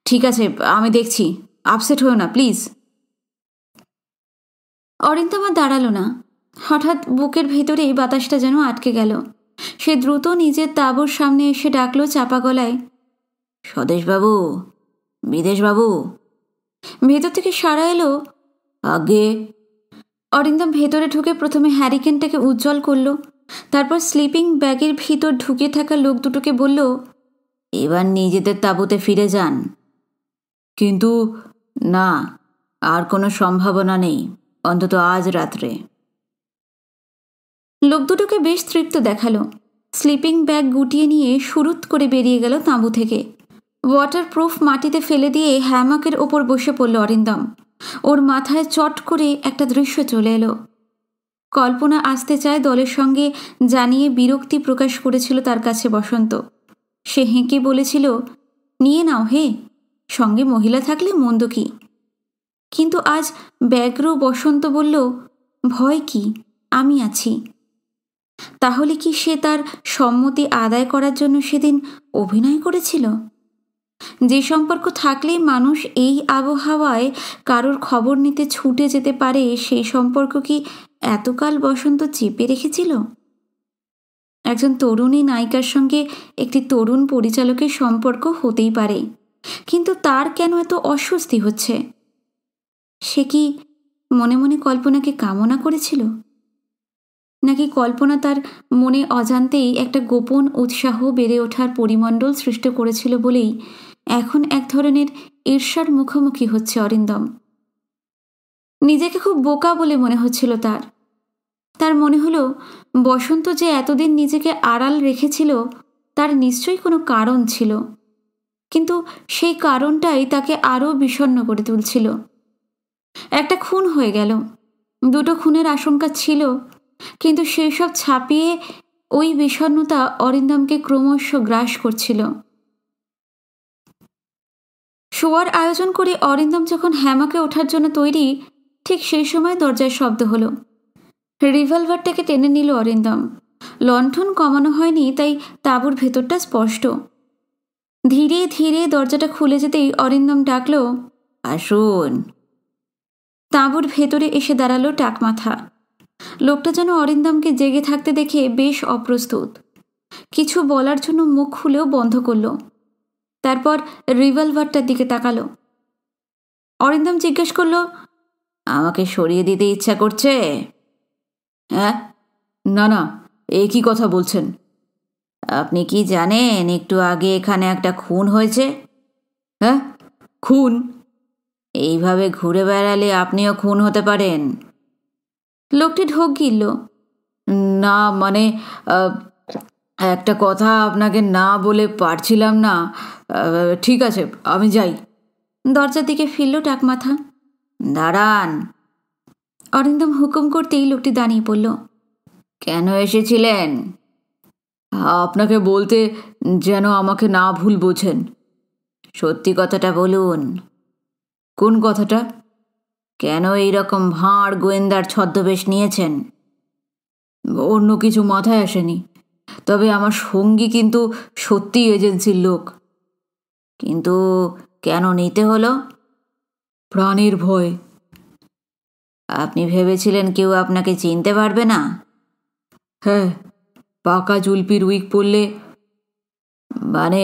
ঠিক আছে আমি দেখছি আপসেট হয়েও না প্লিজ অরিন্দ আমার দাঁড়ালো না হঠাৎ বুকের ভেতরেই বাতাসটা যেন আটকে গেল সে দ্রুত নিজের তাবর সামনে এসে ডাকলো চাপা গলায় স্বদেশবাবু বিদেশবাবু ভেতর থেকে সারা এলো আগে অরিন্দম ভেতরে ঢুকে প্রথমে হ্যারিকেনটাকে উজ্জ্বল করলো তারপর স্লিপিং ব্যাগের ভিতর ঢুকে থাকা লোক দুটোকে বলল এবার নিজেদের তাঁবুতে ফিরে যান কিন্তু না আর কোনো সম্ভাবনা নেই অন্তত আজ রাত্রে লোক দুটোকে বেশ তৃপ্ত দেখালো স্লিপিং ব্যাগ গুটিয়ে নিয়ে সুরুত করে বেরিয়ে গেল তাঁবু থেকে ওয়াটারপ্রুফ মাটিতে ফেলে দিয়ে হ্যামাকের ওপর বসে পড়ল অরিন্দম ওর মাথায় চট করে একটা দৃশ্য চলে এলো কল্পনা আসতে চায় দলের সঙ্গে জানিয়ে বিরক্তি প্রকাশ করেছিল তার কাছে বসন্ত সে হেঁকে বলেছিল নিয়ে নাও হে সঙ্গে মহিলা থাকলে মন্দ কি কিন্তু আজ ব্যাঘ্র বসন্ত বলল ভয় কি আমি আছি তাহলে কি সে তার সম্মতি আদায় করার জন্য সেদিন অভিনয় করেছিল যে সম্পর্ক থাকলেই মানুষ এই আবহাওয়ায় কারোর খবর নিতে ছুটে যেতে পারে সেই সম্পর্ক কি এতকাল বসন্ত চেপে রেখেছিল একজন তরুণী নায়িকার সঙ্গে একটি তরুণ পরিচালকের সম্পর্ক হতেই পারে কিন্তু তার কেন এত অস্বস্তি হচ্ছে সে কি মনে মনে কল্পনাকে কামনা করেছিল নাকি কল্পনা তার মনে অজান্তেই একটা গোপন উৎসাহ বেড়ে ওঠার পরিমণ্ডল সৃষ্টি করেছিল বলেই এখন এক ধরনের ঈর্ষার মুখোমুখি হচ্ছে অরিন্দম নিজেকে খুব বোকা বলে মনে হচ্ছিল তার তার মনে হলো বসন্ত যে এতদিন নিজেকে আড়াল রেখেছিল তার নিশ্চয়ই কোনো কারণ ছিল কিন্তু সেই কারণটাই তাকে আরও বিষণ্ন করে তুলছিল একটা খুন হয়ে গেল দুটো খুনের আশঙ্কা ছিল কিন্তু সেই সব ছাপিয়ে ওই বিষণ্নতা অরিন্দমকে ক্রমশ গ্রাস করছিল শোয়ার আয়োজন করে অরিন্দম যখন হ্যামাকে ওঠার জন্য তৈরি ঠিক সেই সময় দরজায় শব্দ হলো রিভলভারটাকে টেনে নিল অরিন্দম লণ্ঠন কমানো হয়নি তাই তাঁবুর ভেতরটা স্পষ্ট ধীরে ধীরে দরজাটা খুলে যেতেই অরিন্দম ডাকল আসুন তাঁবুর ভেতরে এসে দাঁড়ালো টাকমাথা লোকটা যেন অরিন্দমকে জেগে থাকতে দেখে বেশ অপ্রস্তুত কিছু বলার জন্য মুখ খুলেও বন্ধ করলো তারপর রিভলভারটার দিকে তাকালো অরিন্দম জিজ্ঞেস করল আমাকে সরিয়ে দিতে ইচ্ছা করছে হ্যাঁ না না এ কি কথা বলছেন আপনি কি জানেন একটু আগে এখানে একটা খুন হয়েছে হ্যাঁ খুন এইভাবে ঘুরে বেড়ালে আপনিও খুন হতে পারেন লোকটি ঢোক গিলল না মানে একটা কথা আপনাকে না বলে পারছিলাম না ঠিক আছে আমি যাই দরজার দিকে ফিরল মাথা দাঁড়ান অরিন্দম হুকুম করতেই লোকটি দাঁড়িয়ে পড়ল কেন এসেছিলেন আপনাকে বলতে যেন আমাকে না ভুল বোঝেন সত্যি কথাটা বলুন কোন কথাটা কেন এই রকম ভাঁড় গোয়েন্দার ছদ্মবেশ নিয়েছেন অন্য কিছু মাথায় আসেনি তবে আমার সঙ্গী কিন্তু সত্যি এজেন্সির লোক কিন্তু কেন নিতে হলো প্রাণীর ভয় আপনি ভেবেছিলেন কেউ আপনাকে চিনতে পারবে না হ্যাঁ পাকা জুলপির উইক পড়লে মানে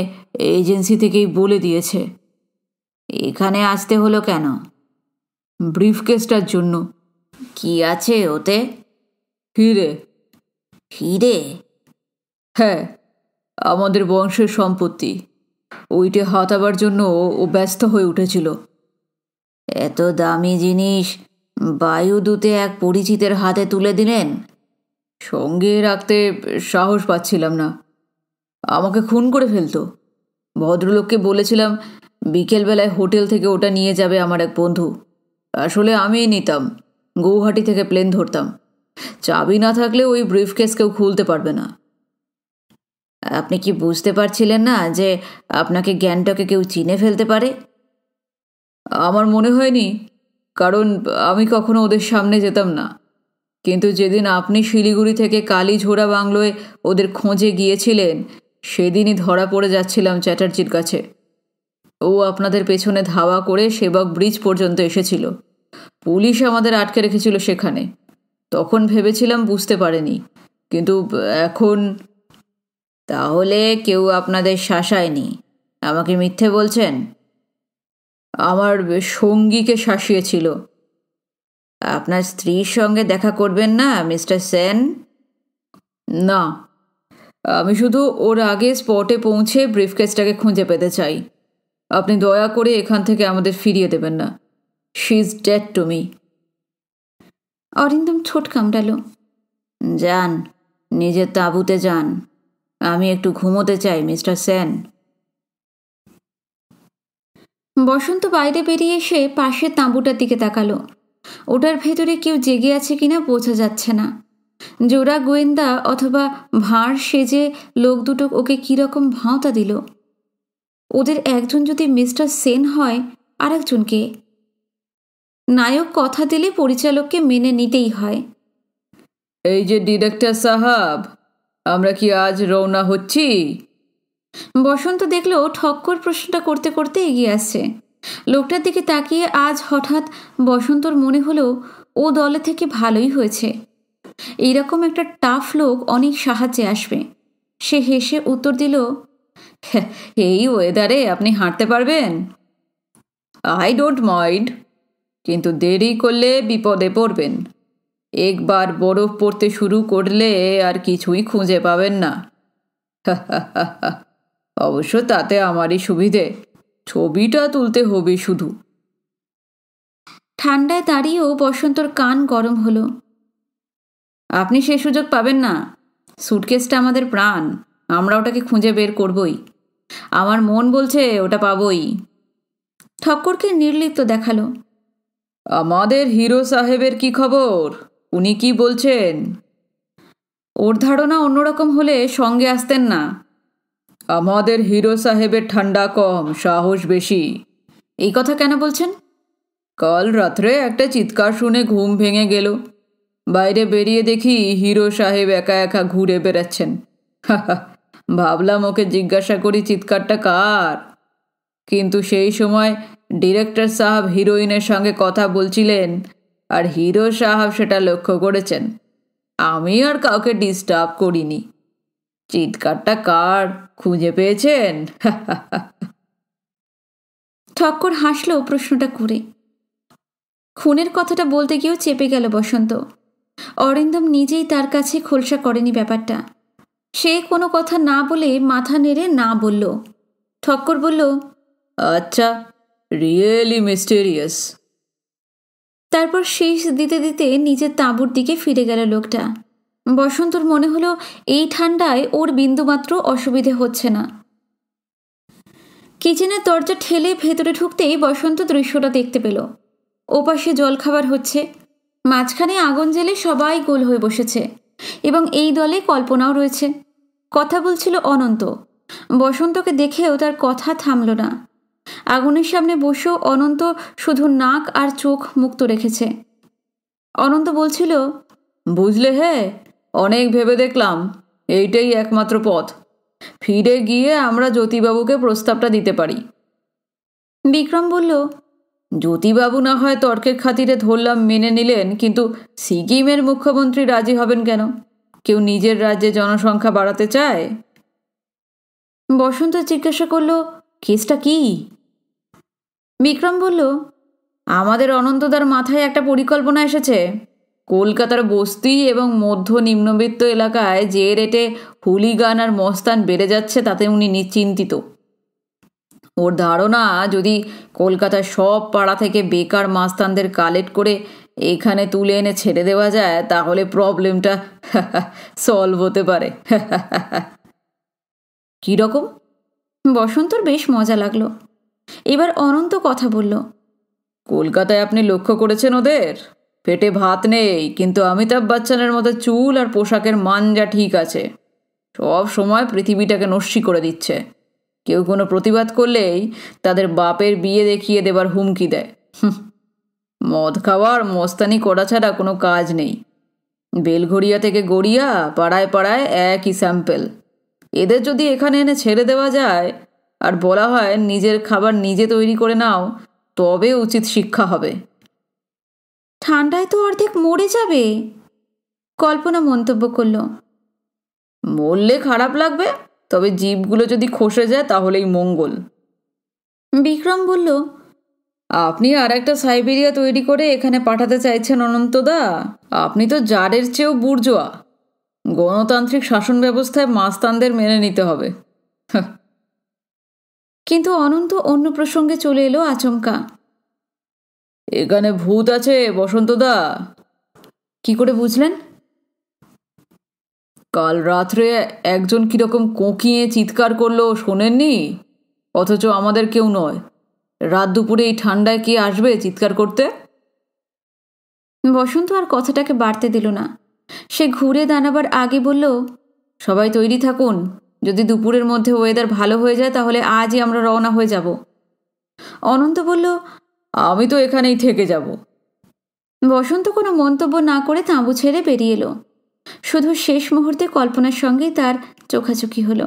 এজেন্সি থেকেই বলে দিয়েছে এখানে আসতে হলো কেন ব্রিফকেসটার জন্য কি আছে ওতে হিরে হিরে হ্যাঁ আমাদের বংশের সম্পত্তি ওইটে হাতাবার জন্য ও ব্যস্ত হয়ে উঠেছিল এত দামি জিনিস বায়ুদূতে এক পরিচিতের হাতে তুলে দিলেন সঙ্গে রাখতে সাহস পাচ্ছিলাম না আমাকে খুন করে ফেলতো ভদ্রলোককে বলেছিলাম বিকেলবেলায় হোটেল থেকে ওটা নিয়ে যাবে আমার এক বন্ধু আসলে আমিই নিতাম গৌহাটি থেকে প্লেন ধরতাম চাবি না থাকলে ওই ব্রিফকেস কেউ খুলতে পারবে না আপনি কি বুঝতে পারছিলেন না যে আপনাকে জ্ঞানটাকে কেউ চিনে ফেলতে পারে আমার মনে হয়নি কারণ আমি কখনো ওদের সামনে যেতাম না কিন্তু যেদিন আপনি শিলিগুড়ি থেকে কালীঝোড়া বাংলোয় ওদের খোঁজে গিয়েছিলেন সেদিনই ধরা পড়ে যাচ্ছিলাম চ্যাটার্জির কাছে ও আপনাদের পেছনে ধাওয়া করে সেবক ব্রিজ পর্যন্ত এসেছিল পুলিশ আমাদের আটকে রেখেছিল সেখানে তখন ভেবেছিলাম বুঝতে পারেনি কিন্তু এখন তাহলে কেউ আপনাদের শাসায়নি আমাকে মিথ্যে বলছেন আমার সঙ্গীকে শাসিয়েছিল আপনার স্ত্রীর সঙ্গে দেখা করবেন না মিস্টার সেন না আমি শুধু ওর আগে স্পটে পৌঁছে ব্রিফকেসটাকে খুঁজে পেতে চাই আপনি দয়া করে এখান থেকে আমাদের ফিরিয়ে দেবেন না she is dead to me Arindam ছোট কামড়ালো যান নিজের তাঁবুতে যান আমি একটু ঘুমোতে চাই মিস্টার সেন বসন্ত বাইরে বেরিয়ে এসে পাশের তাঁবুটার দিকে তাকালো ওটার ভেতরে কেউ জেগে আছে কিনা বোঝা যাচ্ছে না জোড়া গোয়েন্দা অথবা ভাঁড় সেজে লোক দুটো ওকে কীরকম ভাঁওতা দিল ওদের একজন যদি মিস্টার সেন হয় আরেকজনকে নায়ক কথা দিলে পরিচালককে মেনে নিতেই হয় এই যে ডিরেক্টর সাহাব আমরা কি আজ রওনা হচ্ছি বসন্ত দেখলো ঠক্কর প্রশ্নটা করতে করতে এগিয়ে আসছে লোকটার দিকে তাকিয়ে আজ হঠাৎ বসন্তর মনে হলো ও দলে থেকে ভালোই হয়েছে এইরকম একটা টাফ লোক অনেক সাহায্যে আসবে সে হেসে উত্তর দিল এই ওয়েদারে আপনি হাঁটতে পারবেন আই ডোন্ট মাইন্ড কিন্তু দেরি করলে বিপদে পড়বেন একবার বরফ পড়তে শুরু করলে আর কিছুই খুঁজে পাবেন না অবশ্য তাতে আমারই সুবিধে ছবিটা তুলতে হবে শুধু ঠান্ডায় দাঁড়িয়েও বসন্তর কান গরম হলো আপনি সে সুযোগ পাবেন না সুটকেসটা আমাদের প্রাণ আমরা ওটাকে খুঁজে বের করবই আমার মন বলছে ওটা পাবই ঠক্করকে নির্লিপ্ত দেখালো আমাদের হিরো সাহেবের কি খবর উনি কি বলছেন ওর ধারণা অন্যরকম হলে সঙ্গে আসতেন না আমাদের হিরো সাহেবের ঠান্ডা কম সাহস বেশি এই কথা কেন বলছেন কাল রাত্রে একটা চিৎকার শুনে ঘুম ভেঙে গেল বাইরে বেরিয়ে দেখি হিরো সাহেব একা একা ঘুরে বেড়াচ্ছেন ভাবলাম ওকে জিজ্ঞাসা করি চিৎকারটা কার কিন্তু সেই সময় ডিরেক্টর সাহেব হিরোইনের সঙ্গে কথা বলছিলেন আর হিরো সাহাব সেটা লক্ষ্য করেছেন আমি আর কাউকে ডিস্টার্ব করিনি চিৎকারটা কার খুঁজে পেয়েছেন ঠক্কর হাসল প্রশ্নটা করে খুনের কথাটা বলতে গিয়েও চেপে গেল বসন্ত অরিন্দম নিজেই তার কাছে খোলসা করেনি ব্যাপারটা সে কোনো কথা না বলে মাথা নেড়ে না বলল ঠক্কর বলল আচ্ছা রিয়েলি মিস্টেরিয়াস তারপর শেষ দিতে দিতে নিজের তাঁবুর দিকে ফিরে গেল লোকটা বসন্তর মনে হলো এই ঠান্ডায় ওর বিন্দুমাত্র অসুবিধে হচ্ছে না কিচেনের দরজা ঠেলে ভেতরে ঢুকতেই বসন্ত দৃশ্যটা দেখতে পেল ওপাশে জলখাবার হচ্ছে মাঝখানে আগুন জেলে সবাই গোল হয়ে বসেছে এবং এই দলে কল্পনাও রয়েছে কথা বলছিল অনন্ত বসন্তকে দেখেও তার কথা থামল না আগুনের সামনে বসেও অনন্ত শুধু নাক আর চোখ মুক্ত রেখেছে অনন্ত বলছিল বুঝলে হে অনেক ভেবে দেখলাম এইটাই একমাত্র পথ ফিরে গিয়ে আমরা জ্যোতিবাবুকে প্রস্তাবটা দিতে পারি বিক্রম বলল জ্যোতিবাবু না হয় তর্কের খাতিরে ধরলাম মেনে নিলেন কিন্তু সিকিমের মুখ্যমন্ত্রী রাজি হবেন কেন কেউ নিজের রাজ্যে জনসংখ্যা বাড়াতে চায় বসন্ত জিজ্ঞাসা করল কেসটা কি বিক্রম বলল আমাদের অনন্তদার মাথায় একটা পরিকল্পনা এসেছে কলকাতার বস্তি এবং মধ্য নিম্নবিত্ত এলাকায় যে রেটে হুলিগান আর মস্তান বেড়ে যাচ্ছে তাতে উনি নিশ্চিন্তিত ওর ধারণা যদি কলকাতার সব পাড়া থেকে বেকার মাস্তানদের কালেক্ট করে এখানে তুলে এনে ছেড়ে দেওয়া যায় তাহলে প্রবলেমটা সলভ হতে পারে কীরকম বসন্তর বেশ মজা লাগলো এবার অনন্ত কথা বলল কলকাতায় আপনি লক্ষ্য করেছেন ওদের পেটে ভাত নেই কিন্তু অমিতাভ বচ্চনের মতো চুল আর পোশাকের মান যা ঠিক আছে সব সময় পৃথিবীটাকে নস্যি করে দিচ্ছে কেউ কোনো প্রতিবাদ করলেই তাদের বাপের বিয়ে দেখিয়ে দেবার হুমকি দেয় মদ খাওয়ার মস্তানি করা ছাড়া কোনো কাজ নেই বেলঘড়িয়া থেকে গড়িয়া পাড়ায় পাড়ায় একই স্যাম্পেল এদের যদি এখানে এনে ছেড়ে দেওয়া যায় আর বলা হয় নিজের খাবার নিজে তৈরি করে নাও তবে উচিত শিক্ষা হবে ঠান্ডায় তো অর্ধেক মরে যাবে কল্পনা মন্তব্য করল মরলে খারাপ লাগবে তবে জীবগুলো যদি খসে যায় তাহলেই মঙ্গল বিক্রম বলল আপনি আর একটা সাইবেরিয়া তৈরি করে এখানে পাঠাতে চাইছেন অনন্তদা আপনি তো জারের চেয়েও বুর্জোয়া গণতান্ত্রিক শাসন ব্যবস্থায় মাস্তানদের মেনে নিতে হবে কিন্তু অনন্ত অন্য প্রসঙ্গে চলে এলো আচমকা এখানে ভূত আছে বসন্তদা কি করে বুঝলেন কাল রাত্রে একজন কীরকম কোঁকিয়ে চিৎকার করলো শোনেননি অথচ আমাদের কেউ নয় রাত দুপুরে এই ঠান্ডায় কে আসবে চিৎকার করতে বসন্ত আর কথাটাকে বাড়তে দিল না সে ঘুরে দাঁড়াবার আগে বলল সবাই তৈরি থাকুন যদি দুপুরের মধ্যে ওয়েদার ভালো হয়ে যায় তাহলে আজই আমরা রওনা হয়ে যাব অনন্ত বলল আমি তো এখানেই থেকে যাব বসন্ত কোনো মন্তব্য না করে তাঁবু ছেড়ে বেরিয়ে এলো শুধু শেষ মুহূর্তে কল্পনার সঙ্গেই তার চোখাচোখি হলো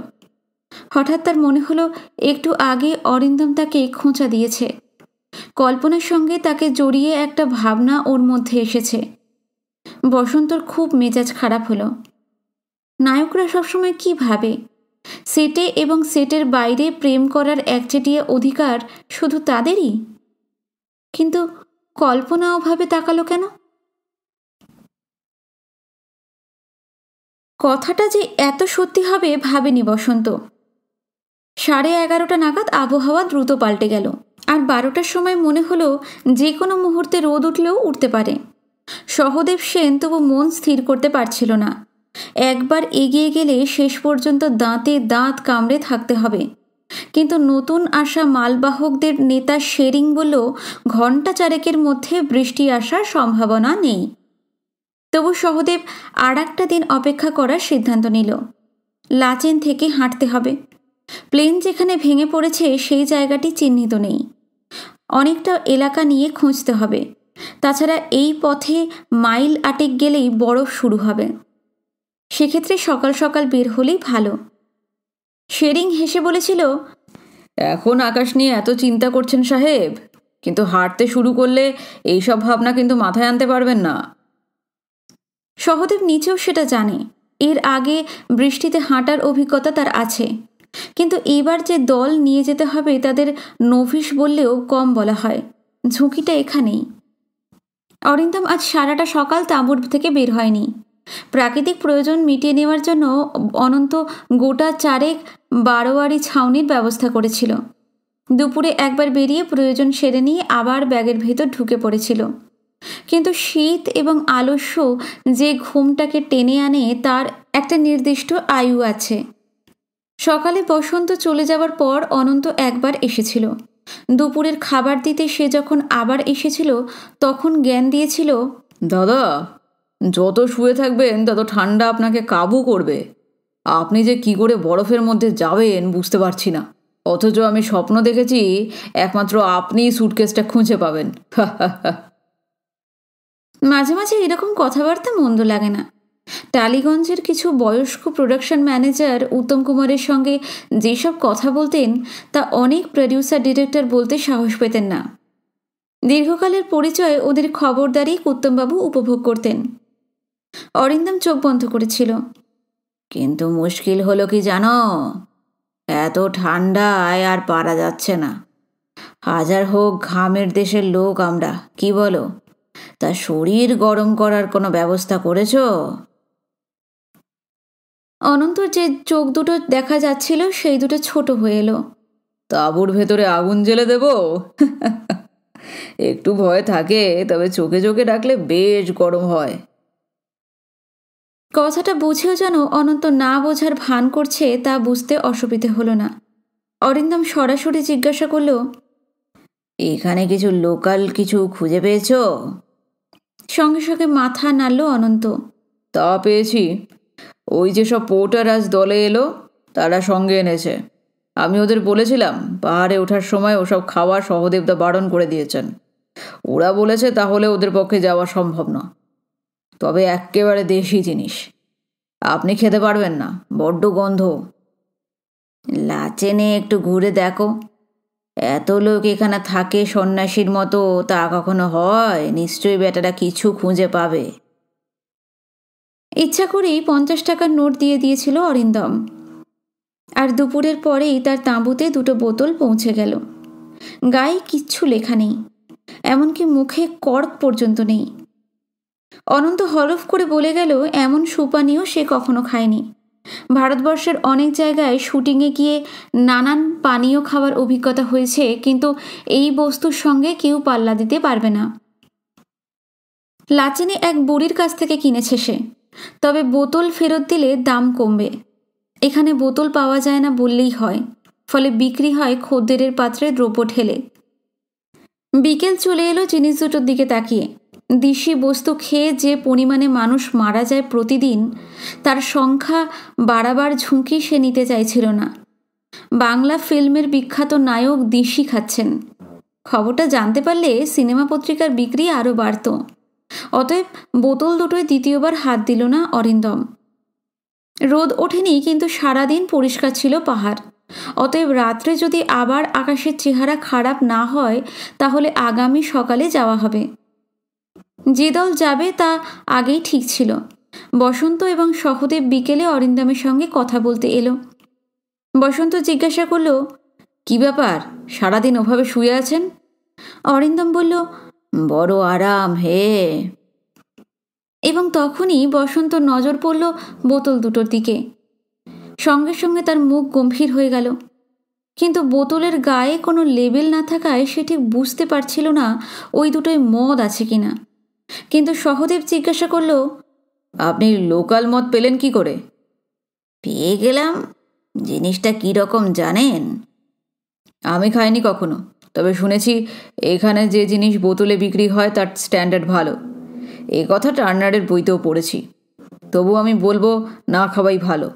হঠাৎ তার মনে হলো একটু আগে অরিন্দম তাকে খোঁচা দিয়েছে কল্পনার সঙ্গে তাকে জড়িয়ে একটা ভাবনা ওর মধ্যে এসেছে বসন্তর খুব মেজাজ খারাপ হলো নায়করা সবসময় কি ভাবে সেটে এবং সেটের বাইরে প্রেম করার একচেটিয়া অধিকার শুধু তাদেরই কিন্তু কল্পনা অভাবে তাকালো কেন কথাটা যে এত সত্যি হবে ভাবেনি বসন্ত সাড়ে এগারোটা নাগাদ আবহাওয়া দ্রুত পাল্টে গেল আর বারোটার সময় মনে হলো যে কোনো মুহূর্তে রোদ উঠলেও উঠতে পারে সহদেব সেন তবু মন স্থির করতে পারছিল না একবার এগিয়ে গেলে শেষ পর্যন্ত দাঁতে দাঁত কামড়ে থাকতে হবে কিন্তু নতুন আসা মালবাহকদের নেতা শেরিং বলল ঘণ্টা চারেকের মধ্যে বৃষ্টি আসার সম্ভাবনা নেই তবু সহদেব আর একটা দিন অপেক্ষা করার সিদ্ধান্ত নিল লাচেন থেকে হাঁটতে হবে প্লেন যেখানে ভেঙে পড়েছে সেই জায়গাটি চিহ্নিত নেই অনেকটা এলাকা নিয়ে খুঁজতে হবে তাছাড়া এই পথে মাইল আটেক গেলেই বরফ শুরু হবে সেক্ষেত্রে সকাল সকাল বের হলেই ভালো শেরিং হেসে বলেছিল এখন আকাশ নিয়ে এত চিন্তা করছেন সাহেব কিন্তু হাঁটতে শুরু করলে এইসব ভাবনা কিন্তু মাথায় আনতে পারবেন না সহদেব নিচেও সেটা জানে এর আগে বৃষ্টিতে হাঁটার অভিজ্ঞতা তার আছে কিন্তু এবার যে দল নিয়ে যেতে হবে তাদের নভিস বললেও কম বলা হয় ঝুঁকিটা এখানেই অরিন্দম আজ সারাটা সকাল তাঁবুর থেকে বের হয়নি প্রাকৃতিক প্রয়োজন মিটিয়ে নেওয়ার জন্য অনন্ত গোটা চারেক বারোয়ারি ছাউনির ব্যবস্থা করেছিল দুপুরে একবার বেরিয়ে প্রয়োজন সেরে নিয়ে আবার ব্যাগের ভেতর ঢুকে পড়েছিল কিন্তু শীত এবং আলস্য যে ঘুমটাকে টেনে আনে তার একটা নির্দিষ্ট আয়ু আছে সকালে বসন্ত চলে যাওয়ার পর অনন্ত একবার এসেছিল দুপুরের খাবার দিতে সে যখন আবার এসেছিল তখন জ্ঞান দিয়েছিল দাদা যত শুয়ে থাকবেন তত ঠান্ডা আপনাকে কাবু করবে আপনি যে কি করে বরফের মধ্যে যাবেন বুঝতে পারছি না অথচ আমি স্বপ্ন দেখেছি একমাত্র আপনিই স্যুটকেসটা খুঁজে পাবেন মাঝে মাঝে এরকম কথাবার্তা মন্দ লাগে না টালিগঞ্জের কিছু বয়স্ক প্রোডাকশন ম্যানেজার উত্তম কুমারের সঙ্গে যেসব কথা বলতেন তা অনেক প্রডিউসার ডিরেক্টর বলতে সাহস পেতেন না দীর্ঘকালের পরিচয় ওদের খবরদারি উত্তমবাবু উপভোগ করতেন অরিন্দম চোখ বন্ধ করেছিল কিন্তু মুশকিল হলো কি জানো এত ঠান্ডায় আর পারা যাচ্ছে না হাজার হোক ঘামের দেশের লোক আমরা কি বলো তা শরীর গরম করার কোনো ব্যবস্থা করেছো অনন্তর যে চোখ দুটো দেখা যাচ্ছিল সেই দুটো ছোট হয়ে এলো তাঁবুর ভেতরে আগুন জ্বেলে দেব একটু ভয় থাকে তবে চোখে চোখে ডাকলে বেশ গরম হয় কথাটা বুঝেও যেন অনন্ত না বোঝার ভান করছে তা বুঝতে অসুবিধে হলো না অরিন্দম সরাসরি জিজ্ঞাসা করল এখানে কিছু লোকাল কিছু খুঁজে পেয়েছ সঙ্গে সঙ্গে মাথা নাড়ল অনন্ত তা পেয়েছি ওই যেসব পোর্টার আজ দলে এলো তারা সঙ্গে এনেছে আমি ওদের বলেছিলাম পাহাড়ে ওঠার সময় ওসব খাওয়া সহদেবদা বারণ করে দিয়েছেন ওরা বলেছে তাহলে ওদের পক্ষে যাওয়া সম্ভব না তবে একেবারে দেশি জিনিস আপনি খেতে পারবেন না বড্ড গন্ধ লাচেনে একটু ঘুরে দেখো এত লোক এখানে থাকে সন্ন্যাসীর মতো তা কখনো হয় নিশ্চয়ই বেটারা কিছু খুঁজে পাবে ইচ্ছা করেই পঞ্চাশ টাকার নোট দিয়ে দিয়েছিল অরিন্দম আর দুপুরের পরেই তার তাঁবুতে দুটো বোতল পৌঁছে গেল গায়ে কিচ্ছু লেখা নেই এমনকি মুখে কর্ক পর্যন্ত নেই অনন্ত হলফ করে বলে গেল এমন সুপানীয় সে কখনো খায়নি ভারতবর্ষের অনেক জায়গায় শুটিংয়ে গিয়ে নানান পানীয় খাবার অভিজ্ঞতা হয়েছে কিন্তু এই বস্তুর সঙ্গে কেউ পাল্লা দিতে পারবে না লাচেনে এক বুড়ির কাছ থেকে কিনেছে সে তবে বোতল ফেরত দিলে দাম কমবে এখানে বোতল পাওয়া যায় না বললেই হয় ফলে বিক্রি হয় খদ্দেরের পাত্রে দ্রব্য ঠেলে বিকেল চলে এলো জিনিস দুটোর দিকে তাকিয়ে দিশি বস্তু খেয়ে যে পরিমাণে মানুষ মারা যায় প্রতিদিন তার সংখ্যা বাড়াবার ঝুঁকি সে নিতে চাইছিল না বাংলা ফিল্মের বিখ্যাত নায়ক দিশি খাচ্ছেন খবরটা জানতে পারলে সিনেমা পত্রিকার বিক্রি আরও বাড়ত অতএব বোতল দুটোয় দ্বিতীয়বার হাত দিল না অরিন্দম রোদ ওঠেনি কিন্তু সারাদিন পরিষ্কার ছিল পাহাড় অতএব রাত্রে যদি আবার আকাশের চেহারা খারাপ না হয় তাহলে আগামী সকালে যাওয়া হবে যে দল যাবে তা আগেই ঠিক ছিল বসন্ত এবং সহদেব বিকেলে অরিন্দমের সঙ্গে কথা বলতে এলো বসন্ত জিজ্ঞাসা করল কি ব্যাপার সারাদিন ওভাবে শুয়ে আছেন অরিন্দম বলল বড় আরাম হে এবং তখনই বসন্ত নজর পড়ল বোতল দুটোর দিকে সঙ্গে সঙ্গে তার মুখ গম্ভীর হয়ে গেল কিন্তু বোতলের গায়ে কোনো লেবেল না থাকায় সে ঠিক বুঝতে পারছিল না ওই দুটোই মদ আছে কিনা কিন্তু সহদেব জিজ্ঞাসা করল আপনি লোকাল মদ পেলেন কি করে পেয়ে গেলাম জিনিসটা কীরকম রকম জানেন আমি খাইনি কখনো তবে শুনেছি এখানে যে জিনিস বোতলে বিক্রি হয় তার স্ট্যান্ডার্ড ভালো এ কথা টার্নারের বইতেও পড়েছি তবু আমি বলবো না খাওয়াই ভালো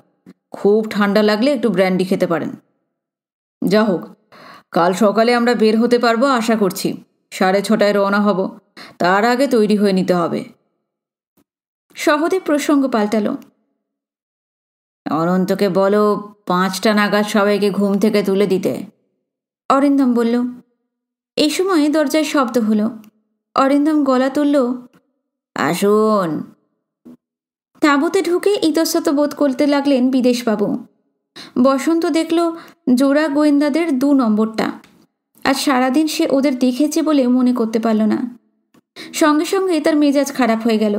খুব ঠান্ডা লাগলে একটু ব্র্যান্ডি খেতে পারেন যা হোক কাল সকালে আমরা বের হতে পারবো আশা করছি সাড়ে ছটায় রওনা হব তার আগে তৈরি হয়ে নিতে হবে সহজে প্রসঙ্গ পাল্টালো অনন্তকে বলো পাঁচটা নাগাদ সবাইকে ঘুম থেকে তুলে দিতে অরিন্দম বলল এই সময় দরজায় শব্দ হলো অরিন্দম গলা তুলল আসুন তাঁবুতে ঢুকে ইতস্তত বোধ করতে লাগলেন বিদেশবাবু বসন্ত দেখল জোড়া গোয়েন্দাদের দু নম্বরটা আর সারাদিন সে ওদের দেখেছে বলে মনে করতে পারল না সঙ্গে সঙ্গে তার মেজাজ খারাপ হয়ে গেল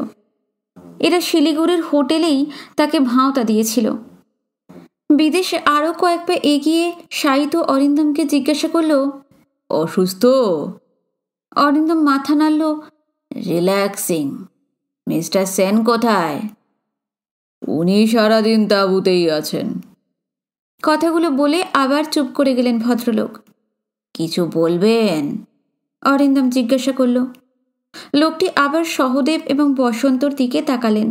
এরা শিলিগুড়ির হোটেলেই তাকে ভাঁওতা দিয়েছিল বিদেশে আরও কয়েক পা এগিয়ে সাইত অরিন্দমকে জিজ্ঞাসা করলো অসুস্থ অরিন্দম মাথা নাড়ল রিল্যাক্সিং মিস্টার সেন কোথায় উনি সারাদিন তাঁবুতেই আছেন কথাগুলো বলে আবার চুপ করে গেলেন ভদ্রলোক কিছু বলবেন অরিন্দম জিজ্ঞাসা করল লোকটি আবার সহদেব এবং বসন্তর দিকে তাকালেন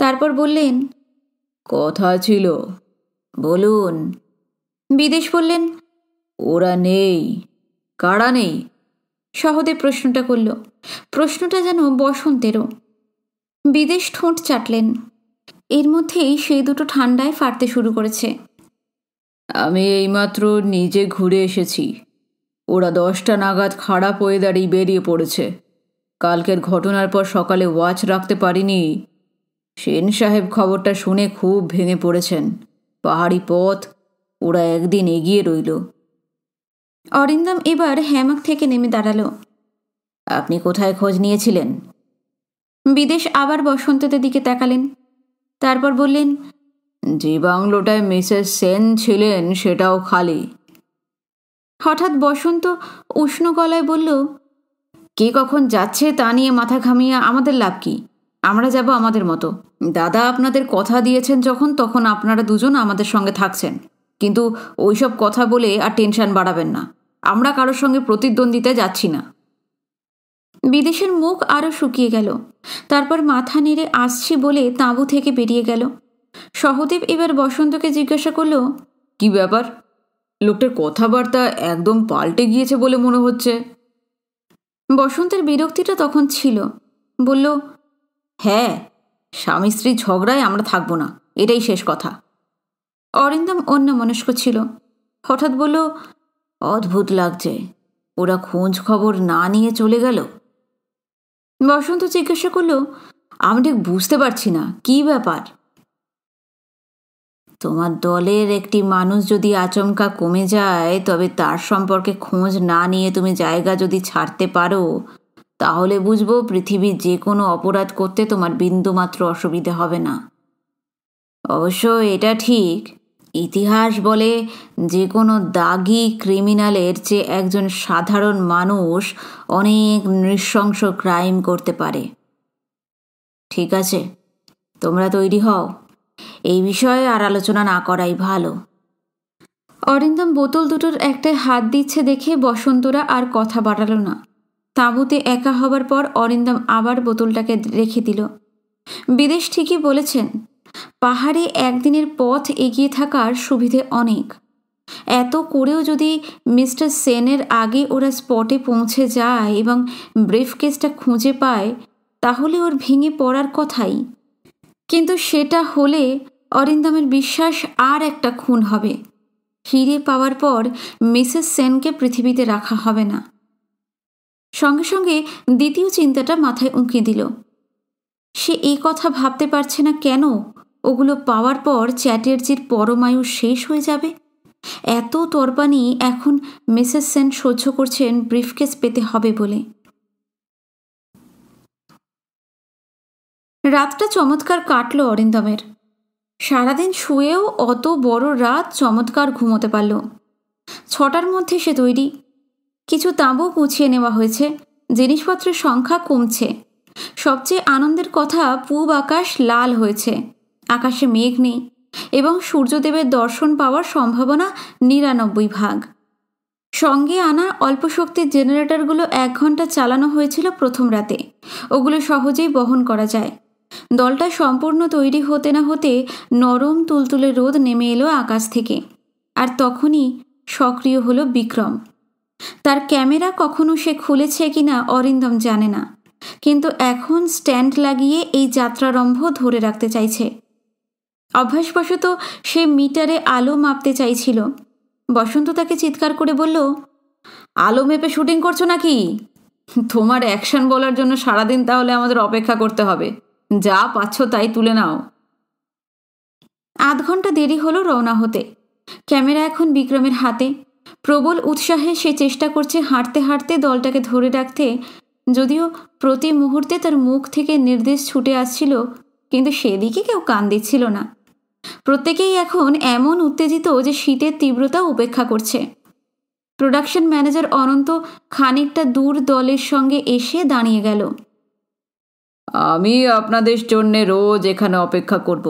তারপর বললেন কথা ছিল বলুন বিদেশ বললেন ওরা নেই কারা নেই সহদে প্রশ্নটা করল প্রশ্নটা যেন বসন্তেরও বিদেশ ঠোঁট চাটলেন এর মধ্যেই সেই দুটো ঠান্ডায় ফাটতে শুরু করেছে আমি এইমাত্র নিজে ঘুরে এসেছি ওরা দশটা নাগাদ খারাপ ওয়েদারেই বেরিয়ে পড়েছে কালকের ঘটনার পর সকালে ওয়াচ রাখতে পারিনি সেন সাহেব খবরটা শুনে খুব ভেঙে পড়েছেন পাহাড়ি পথ ওরা একদিন এগিয়ে রইল অরিন্দম এবার হ্যামাক থেকে নেমে দাঁড়ালো আপনি কোথায় খোঁজ নিয়েছিলেন বিদেশ আবার বসন্তদের দিকে তাকালেন তারপর বললেন যে বাংলোটায় মিসেস সেন ছিলেন সেটাও খালি হঠাৎ বসন্ত উষ্ণ গলায় বলল কে কখন যাচ্ছে তা নিয়ে মাথা ঘামিয়ে আমাদের লাভ কি আমরা যাব আমাদের মতো দাদা আপনাদের কথা দিয়েছেন যখন তখন আপনারা দুজন আমাদের সঙ্গে থাকছেন কিন্তু ওইসব কথা বলে আর টেনশন বাড়াবেন না আমরা কারোর সঙ্গে প্রতিদ্বন্দ্বিতায় যাচ্ছি না বিদেশের মুখ আরও শুকিয়ে গেল তারপর মাথা নেড়ে আসছি বলে তাঁবু থেকে বেরিয়ে গেল সহদেব এবার বসন্তকে জিজ্ঞাসা করল কি ব্যাপার লোকটার কথাবার্তা একদম পাল্টে গিয়েছে বলে মনে হচ্ছে বসন্তের বিরক্তিটা তখন ছিল বলল হ্যাঁ স্বামী স্ত্রী ঝগড়ায় আমরা থাকবো না এটাই শেষ কথা অরিন্দম অন্য মনস্ক ছিল হঠাৎ বলল অদ্ভুত লাগছে ওরা খোঁজ খবর না নিয়ে চলে গেল বসন্ত জিজ্ঞাসা করলো আমি ঠিক বুঝতে পারছি না কি ব্যাপার তোমার দলের একটি মানুষ যদি আচমকা কমে যায় তবে তার সম্পর্কে খোঁজ না নিয়ে তুমি জায়গা যদি ছাড়তে পারো তাহলে বুঝবো পৃথিবীর যে কোনো অপরাধ করতে তোমার বিন্দুমাত্র অসুবিধে হবে না অবশ্য এটা ঠিক ইতিহাস বলে যে কোনো দাগি ক্রিমিনালের চেয়ে একজন সাধারণ মানুষ অনেক নৃশংস ক্রাইম করতে পারে ঠিক আছে তোমরা তৈরি হও এই বিষয়ে আর আলোচনা না করাই ভালো অরিন্দম বোতল দুটোর একটা হাত দিচ্ছে দেখে বসন্তরা আর কথা বাড়ালো না তাঁবুতে একা হবার পর অরিন্দম আবার বোতলটাকে রেখে দিল বিদেশ ঠিকই বলেছেন পাহাড়ে একদিনের পথ এগিয়ে থাকার সুবিধে অনেক এত করেও যদি মিস্টার সেনের আগে ওরা স্পটে পৌঁছে যায় এবং ব্রিফকেসটা খুঁজে পায় তাহলে ওর ভেঙে পড়ার কথাই কিন্তু সেটা হলে অরিন্দমের বিশ্বাস আর একটা খুন হবে হিরে পাওয়ার পর মিসেস সেনকে পৃথিবীতে রাখা হবে না সঙ্গে সঙ্গে দ্বিতীয় চিন্তাটা মাথায় উঁকি দিল সে এই কথা ভাবতে পারছে না কেন ওগুলো পাওয়ার পর চ্যাটার্জির পরমায়ু শেষ হয়ে যাবে এত তরবানি এখন মিসেস সেন সহ্য করছেন ব্রিফকেস পেতে হবে বলে রাতটা চমৎকার কাটল অরিন্দমের সারাদিন শুয়েও অত বড় রাত চমৎকার ঘুমোতে পারল ছটার মধ্যে সে তৈরি কিছু তাঁবু গুছিয়ে নেওয়া হয়েছে জিনিসপত্রের সংখ্যা কমছে সবচেয়ে আনন্দের কথা পূব আকাশ লাল হয়েছে আকাশে মেঘ নেই এবং সূর্যদেবের দর্শন পাওয়ার সম্ভাবনা নিরানব্বই ভাগ সঙ্গে আনা অল্প শক্তির জেনারেটরগুলো এক ঘন্টা চালানো হয়েছিল প্রথম রাতে ওগুলো সহজেই বহন করা যায় দলটা সম্পূর্ণ তৈরি হতে না হতে নরম তুলতুলে রোদ নেমে এলো আকাশ থেকে আর তখনই সক্রিয় হলো বিক্রম তার ক্যামেরা কখনো সে খুলেছে কিনা অরিন্দম জানে না কিন্তু এখন স্ট্যান্ড লাগিয়ে এই যাত্রারম্ভ ধরে রাখতে চাইছে অভ্যাসবশত সে মিটারে আলো মাপতে চাইছিল বসন্ত তাকে চিৎকার করে বলল আলো মেপে শুটিং করছো নাকি তোমার অ্যাকশন বলার জন্য সারাদিন তাহলে আমাদের অপেক্ষা করতে হবে যা পাচ্ছ তাই তুলে নাও আধ ঘন্টা দেরি হলো রওনা হতে ক্যামেরা এখন বিক্রমের হাতে প্রবল উৎসাহে সে চেষ্টা করছে হাঁটতে হাঁটতে দলটাকে ধরে রাখতে যদিও প্রতি মুহূর্তে তার মুখ থেকে নির্দেশ ছুটে আসছিল কিন্তু সেদিকে কেউ কান দিচ্ছিল না প্রত্যেকেই এখন এমন উত্তেজিত যে শীতের তীব্রতা উপেক্ষা করছে প্রোডাকশন ম্যানেজার অনন্ত খানিকটা দূর দলের সঙ্গে এসে দাঁড়িয়ে গেল আমি আপনাদের জন্য রোজ এখানে অপেক্ষা করব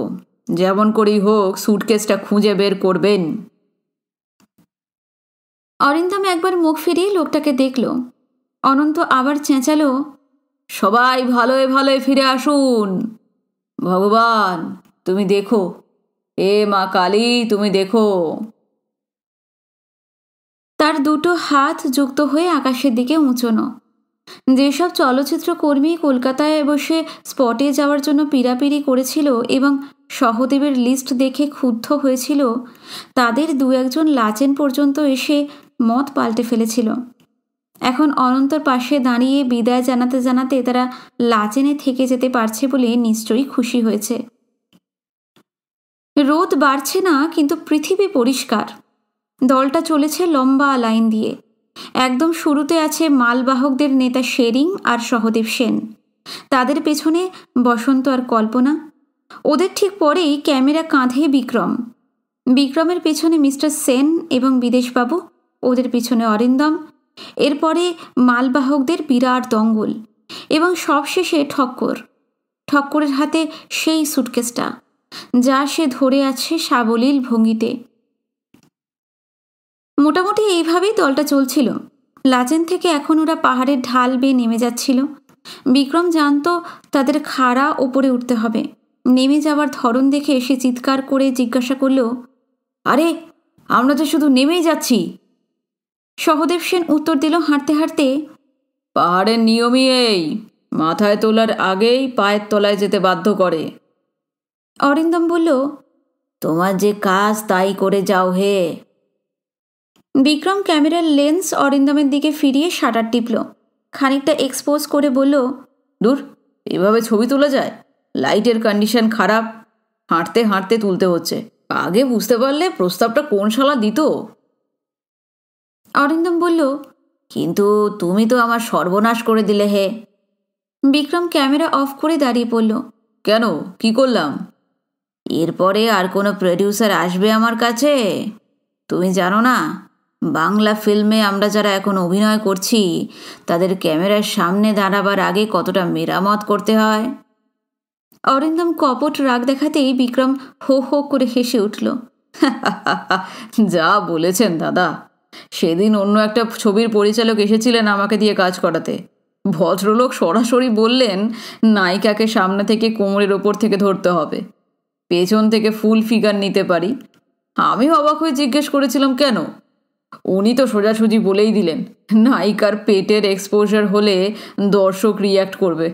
যেমন করেই হোক সুটকেসটা খুঁজে বের করবেন অরিন্দম একবার মুখ ফিরিয়ে লোকটাকে দেখল অনন্ত আবার চেঁচালো সবাই ভালোয় ভালোয় ফিরে আসুন ভগবান তুমি দেখো এ মা কালী তুমি দেখো তার দুটো হাত যুক্ত হয়ে আকাশের দিকে উঁচোনো যেসব চলচ্চিত্র কর্মী কলকাতায় বসে স্পটে যাওয়ার জন্য পিড়াপিড়ি করেছিল এবং সহদেবের লিস্ট দেখে ক্ষুব্ধ হয়েছিল তাদের দু একজন লাচেন পর্যন্ত এসে মত পাল্টে ফেলেছিল এখন অনন্তর পাশে দাঁড়িয়ে বিদায় জানাতে জানাতে তারা লাচেনে থেকে যেতে পারছে বলে নিশ্চয়ই খুশি হয়েছে রোদ বাড়ছে না কিন্তু পৃথিবী পরিষ্কার দলটা চলেছে লম্বা লাইন দিয়ে একদম শুরুতে আছে মালবাহকদের নেতা শেরিং আর সহদেব সেন তাদের পেছনে বসন্ত আর কল্পনা ওদের ঠিক পরেই ক্যামেরা কাঁধে বিক্রম বিক্রমের পেছনে মিস্টার সেন এবং বিদেশবাবু ওদের পেছনে অরিন্দম এরপরে মালবাহকদের বিরাট দঙ্গল এবং সবশেষে ঠক্কর ঠক্করের হাতে সেই সুটকেসটা যা সে ধরে আছে সাবলীল ভঙ্গিতে মোটামুটি এইভাবেই দলটা চলছিল লাচেন থেকে এখন ওরা পাহাড়ের ঢাল বেয়ে নেমে যাচ্ছিল বিক্রম জানত তাদের খাড়া ওপরে উঠতে হবে নেমে যাওয়ার ধরন দেখে সে চিৎকার করে জিজ্ঞাসা করল আরে আমরা তো শুধু নেমেই যাচ্ছি সহদেব সেন উত্তর দিল হাঁটতে হাঁটতে পাহাড়ের নিয়মই এই মাথায় তোলার আগেই পায়ের তলায় যেতে বাধ্য করে অরিন্দম বলল তোমার যে কাজ তাই করে যাও হে বিক্রম ক্যামেরার লেন্স অরিন্দমের দিকে ফিরিয়ে শাটার টিপল খানিকটা এক্সপোজ করে বলল দূর এভাবে ছবি তোলা যায় লাইটের কন্ডিশন খারাপ হাঁটতে হাঁটতে তুলতে হচ্ছে আগে বুঝতে পারলে প্রস্তাবটা কোন শালা দিত অরিন্দম বলল কিন্তু তুমি তো আমার সর্বনাশ করে দিলে হে বিক্রম ক্যামেরা অফ করে দাঁড়িয়ে পড়ল কেন কি করলাম এরপরে আর কোনো প্রডিউসার আসবে আমার কাছে তুমি জানো না বাংলা ফিল্মে আমরা যারা এখন অভিনয় করছি তাদের ক্যামেরার সামনে দাঁড়াবার আগে কতটা মেরামত করতে হয় অরিন্দম কপট রাগ দেখাতেই বিক্রম হো হো করে হেসে উঠল যা বলেছেন দাদা সেদিন অন্য একটা ছবির পরিচালক এসেছিলেন আমাকে দিয়ে কাজ করাতে ভদ্রলোক সরাসরি বললেন নায়িকাকে সামনে থেকে কোমরের ওপর থেকে ধরতে হবে পেছন থেকে ফুল ফিগার নিতে পারি আমি অবাক হয়ে জিজ্ঞেস করেছিলাম কেন উনি তো সোজাসুজি বলেই দিলেন নায়িকার পেটের এক্সপোজার হলে দর্শক রিয়াক্ট করবে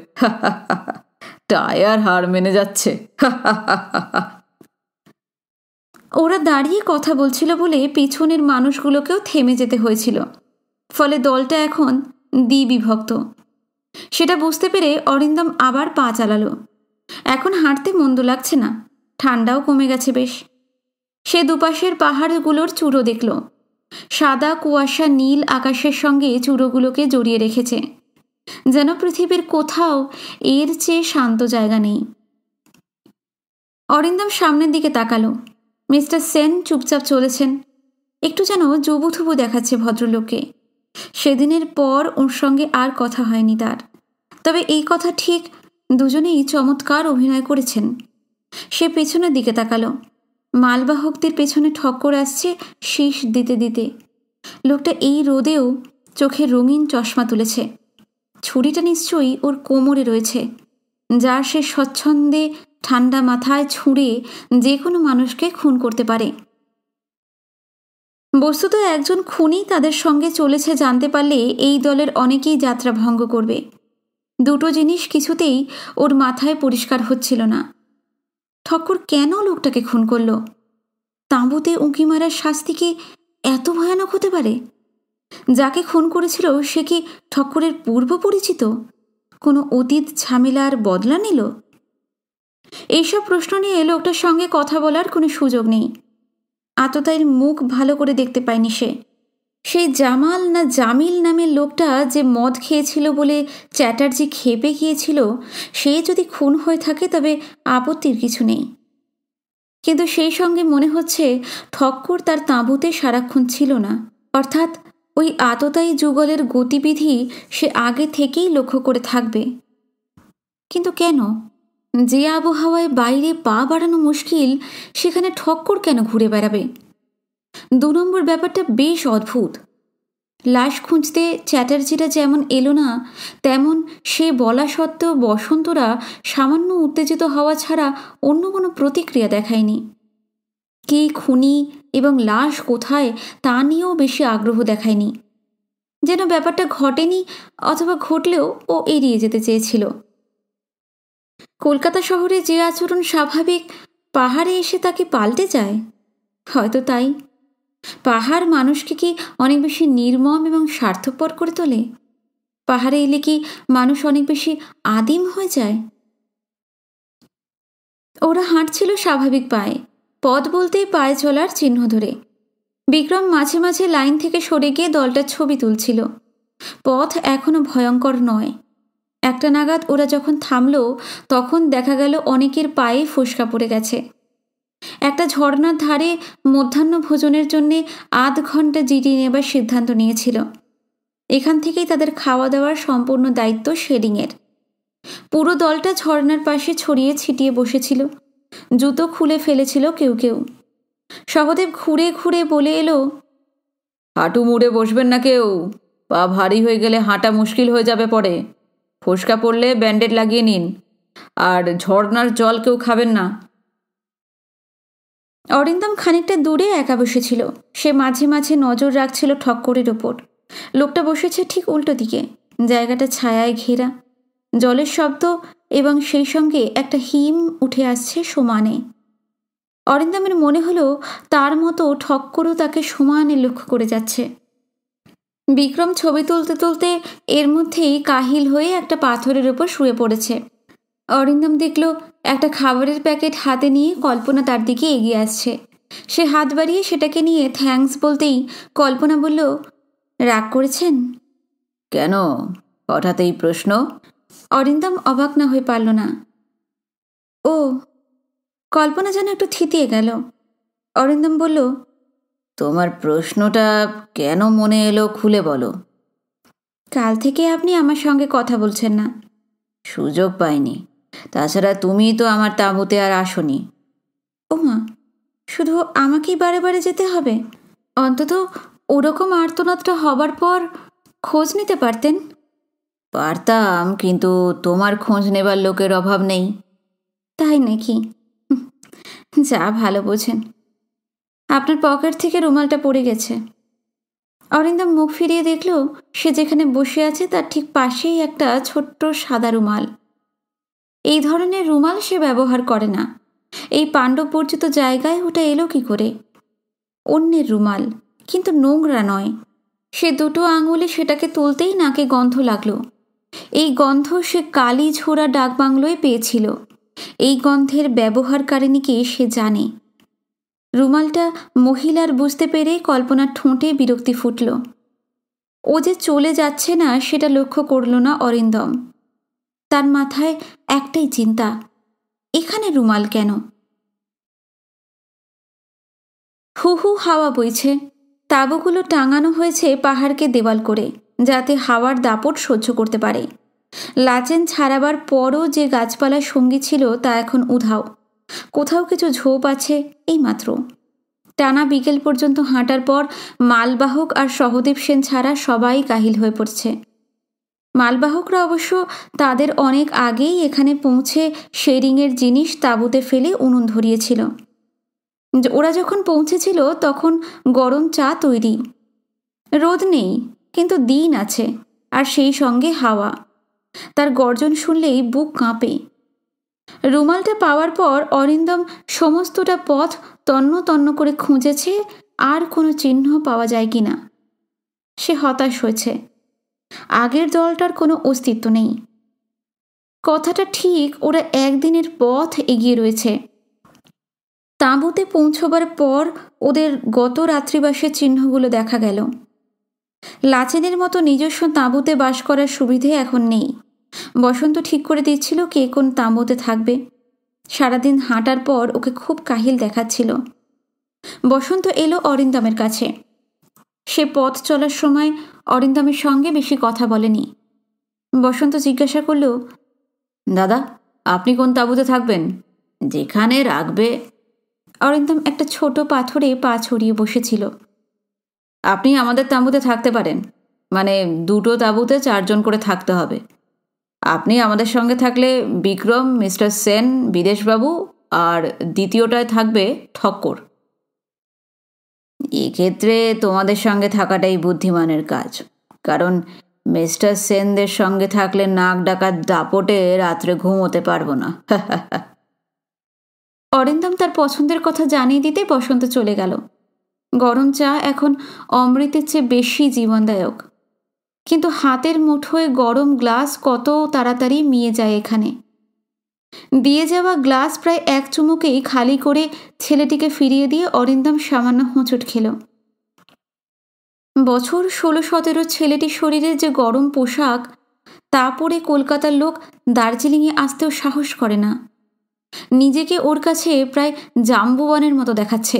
টায়ার হার মেনে যাচ্ছে ওরা দাঁড়িয়ে কথা বলছিল বলে পেছনের মানুষগুলোকেও থেমে যেতে হয়েছিল ফলে দলটা এখন দ্বিবিভক্ত সেটা বুঝতে পেরে অরিন্দম আবার পা চালালো এখন হাঁটতে মন্দ লাগছে না ঠান্ডাও কমে গেছে বেশ সে দুপাশের পাহাড়গুলোর চূড়ো দেখল সাদা কুয়াশা নীল আকাশের সঙ্গে চূড়োগুলোকে জড়িয়ে রেখেছে যেন পৃথিবীর কোথাও এর চেয়ে শান্ত জায়গা নেই অরিন্দম সামনের দিকে তাকালো মিস্টার সেন চুপচাপ চলেছেন একটু যেন জবুথুবু দেখাচ্ছে ভদ্রলোককে সেদিনের পর ওর সঙ্গে আর কথা হয়নি তার তবে এই কথা ঠিক দুজনেই চমৎকার অভিনয় করেছেন সে পেছনের দিকে তাকালো মালবাহকদের পেছনে ঠক্কর আসছে শীষ দিতে দিতে লোকটা এই রোদেও চোখে রঙিন চশমা তুলেছে ছুরিটা নিশ্চয়ই ওর কোমরে রয়েছে যার সে স্বচ্ছন্দে ঠান্ডা মাথায় ছুঁড়ে যে কোনো মানুষকে খুন করতে পারে বস্তুত একজন খুনি তাদের সঙ্গে চলেছে জানতে পারলে এই দলের অনেকেই যাত্রা ভঙ্গ করবে দুটো জিনিস কিছুতেই ওর মাথায় পরিষ্কার হচ্ছিল না ঠক্কর কেন লোকটাকে খুন করল তাঁবুতে উঁকি মারার শাস্তি কি এত ভয়ানক হতে পারে যাকে খুন করেছিল সে কি ঠক্করের পূর্ব পরিচিত কোনো অতীত ঝামেলার বদলা নিল এইসব প্রশ্ন নিয়ে লোকটার সঙ্গে কথা বলার কোনো সুযোগ নেই আততায়ীর মুখ ভালো করে দেখতে পায়নি সে সেই জামাল না জামিল নামের লোকটা যে মদ খেয়েছিল বলে চ্যাটার্জি খেপে গিয়েছিল সে যদি খুন হয়ে থাকে তবে আপত্তির কিছু নেই কিন্তু সেই সঙ্গে মনে হচ্ছে ঠক্কর তার তাঁবুতে সারাক্ষণ ছিল না অর্থাৎ ওই আততায়ী যুগলের গতিবিধি সে আগে থেকেই লক্ষ্য করে থাকবে কিন্তু কেন যে আবহাওয়ায় বাইরে পা বাড়ানো মুশকিল সেখানে ঠক্কর কেন ঘুরে বেড়াবে দু নম্বর ব্যাপারটা বেশ অদ্ভুত লাশ খুঁজতে চ্যাটার্জিরা যেমন এলো না তেমন সে বলা সত্ত্বেও বসন্তরা সামান্য উত্তেজিত হওয়া ছাড়া অন্য কোনো প্রতিক্রিয়া দেখায়নি কে খুনি এবং লাশ কোথায় তা নিয়েও বেশি আগ্রহ দেখায়নি যেন ব্যাপারটা ঘটেনি অথবা ঘটলেও ও এড়িয়ে যেতে চেয়েছিল কলকাতা শহরে যে আচরণ স্বাভাবিক পাহাড়ে এসে তাকে পাল্টে যায় হয়তো তাই পাহাড় মানুষকে কি অনেক বেশি নির্মম এবং স্বার্থপর করে তোলে পাহাড়ে এলে কি মানুষ অনেক বেশি আদিম হয়ে যায় ওরা হাঁটছিল স্বাভাবিক পায়ে পথ বলতেই পায়ে চলার চিহ্ন ধরে বিক্রম মাঝে মাঝে লাইন থেকে সরে গিয়ে দলটার ছবি তুলছিল পথ এখনো ভয়ঙ্কর নয় একটা নাগাদ ওরা যখন থামল তখন দেখা গেল অনেকের পায়ে ফোসকা পড়ে গেছে একটা ঝর্নার ধারে মধ্যাহ্ন ভোজনের জন্যে আধ ঘন্টা জিটিয়ে নেবার সিদ্ধান্ত নিয়েছিল এখান থেকেই তাদের খাওয়া দাওয়ার সম্পূর্ণ দায়িত্ব শেডিংয়ের পুরো দলটা ঝর্নার পাশে ছড়িয়ে ছিটিয়ে বসেছিল জুতো খুলে ফেলেছিল কেউ কেউ সহদেব ঘুরে ঘুরে বলে এলো হাঁটু মুড়ে বসবেন না কেউ পা ভারী হয়ে গেলে হাঁটা মুশকিল হয়ে যাবে পরে ফোসকা পড়লে ব্যান্ডেড লাগিয়ে নিন আর ঝর্নার জল কেউ খাবেন না অরিন্দম খানিকটা দূরে একা বসেছিল সে মাঝে মাঝে নজর রাখছিল ঠক্করের ওপর লোকটা বসেছে ঠিক উল্টো দিকে জায়গাটা ছায়ায় ঘেরা জলের শব্দ এবং সেই সঙ্গে একটা হিম উঠে আসছে সমানে অরিন্দমের মনে হলো তার মতো ঠক্করও তাকে সমানে লক্ষ্য করে যাচ্ছে বিক্রম ছবি তুলতে তুলতে এর মধ্যেই কাহিল হয়ে একটা পাথরের উপর শুয়ে পড়েছে অরিন্দম দেখল একটা খাবারের প্যাকেট হাতে নিয়ে কল্পনা তার দিকে এগিয়ে আসছে সে হাত বাড়িয়ে সেটাকে নিয়ে থ্যাঙ্কস বলতেই কল্পনা বলল রাগ করেছেন কেন হঠাৎ এই প্রশ্ন অরিন্দম অবাক না হয়ে পারল না ও কল্পনা যেন একটু থিতিয়ে গেল অরিন্দম বলল তোমার প্রশ্নটা কেন মনে এলো খুলে বলো কাল থেকে আপনি আমার সঙ্গে কথা বলছেন না সুযোগ পাইনি তাছাড়া তুমি তো আমার তাঁবুতে আর আসনি ওমা শুধু আমাকেই বারে বারে যেতে হবে অন্তত ওরকম আর্তনাদটা হবার পর খোঁজ নিতে পারতেন পারতাম কিন্তু তোমার খোঁজ নেবার লোকের অভাব নেই তাই নাকি যা ভালো বোঝেন আপনার পকেট থেকে রুমালটা পড়ে গেছে অরিন্দম মুখ ফিরিয়ে দেখল সে যেখানে বসে আছে তার ঠিক পাশেই একটা ছোট্ট সাদা রুমাল এই ধরনের রুমাল সে ব্যবহার করে না এই পাণ্ডব পরিচিত জায়গায় ওটা এলো কি করে অন্যের রুমাল কিন্তু নোংরা নয় সে দুটো আঙুলে সেটাকে তুলতেই নাকে গন্ধ লাগলো এই গন্ধ সে কালি ঝোড়া ডাকবাংলোয় পেয়েছিল এই গন্ধের ব্যবহারকারিণীকে সে জানে রুমালটা মহিলার বুঝতে পেরে কল্পনার ঠোঁটে বিরক্তি ফুটল ও যে চলে যাচ্ছে না সেটা লক্ষ্য করল না অরিন্দম তার মাথায় একটাই চিন্তা এখানে রুমাল কেন হু হু হাওয়া বইছে তাঁবুগুলো টাঙানো হয়েছে পাহাড়কে দেওয়াল করে যাতে হাওয়ার দাপট সহ্য করতে পারে লাচেন ছাড়াবার পরও যে গাছপালার সঙ্গী ছিল তা এখন উধাও কোথাও কিছু ঝোপ আছে এই মাত্র টানা বিকেল পর্যন্ত হাঁটার পর মালবাহক আর সহদেব সেন ছাড়া সবাই কাহিল হয়ে পড়ছে মালবাহকরা অবশ্য তাদের অনেক আগেই এখানে পৌঁছে শেরিংয়ের জিনিস তাঁবুতে ফেলে উনুন ধরিয়েছিল ওরা যখন পৌঁছেছিল তখন গরম চা তৈরি রোদ নেই কিন্তু দিন আছে আর সেই সঙ্গে হাওয়া তার গর্জন শুনলেই বুক কাঁপে রুমালটা পাওয়ার পর অরিন্দম সমস্তটা পথ তন্ন তন্ন করে খুঁজেছে আর কোনো চিহ্ন পাওয়া যায় কি না সে হতাশ হয়েছে আগের দলটার কোনো অস্তিত্ব নেই কথাটা ঠিক ওরা একদিনের পথ এগিয়ে রয়েছে তাঁবুতে পৌঁছবার পর ওদের গত রাত্রিবাসের চিহ্নগুলো দেখা গেল লাচেনের মতো নিজস্ব তাঁবুতে বাস করার সুবিধে এখন নেই বসন্ত ঠিক করে দিচ্ছিল কে কোন তাঁবুতে থাকবে সারাদিন হাঁটার পর ওকে খুব কাহিল দেখাচ্ছিল বসন্ত এলো অরিন্দমের কাছে সে পথ চলার সময় অরিন্দমের সঙ্গে বেশি কথা বলেনি বসন্ত জিজ্ঞাসা করল দাদা আপনি কোন তাঁবুতে থাকবেন যেখানে রাখবে অরিন্দম একটা ছোট পাথরে পা ছড়িয়ে বসেছিল আপনি আমাদের তাঁবুতে থাকতে পারেন মানে দুটো তাঁবুতে চারজন করে থাকতে হবে আপনি আমাদের সঙ্গে থাকলে বিক্রম মিস্টার সেন বিদেশবাবু আর দ্বিতীয়টায় থাকবে ঠক্কর এক্ষেত্রে তোমাদের সঙ্গে থাকাটাই বুদ্ধিমানের কাজ কারণ মিস্টার সেনদের সঙ্গে থাকলে নাক ডাকার দাপটে রাত্রে ঘুমোতে পারবো না অরিন্দম তার পছন্দের কথা জানিয়ে দিতে বসন্ত চলে গেল গরম চা এখন অমৃতের চেয়ে বেশি জীবনদায়ক কিন্তু হাতের মুঠোয় গরম গ্লাস কত তাড়াতাড়ি মিয়ে যায় এখানে দিয়ে যাওয়া গ্লাস প্রায় এক চুমুকেই খালি করে ছেলেটিকে ফিরিয়ে দিয়ে অরিন্দম সামান্য হোঁচট খেল বছর ষোলো সতেরো ছেলেটির শরীরে যে গরম পোশাক তা পরে কলকাতার লোক দার্জিলিংয়ে আসতেও সাহস করে না নিজেকে ওর কাছে প্রায় জাম্বুবানের মতো দেখাচ্ছে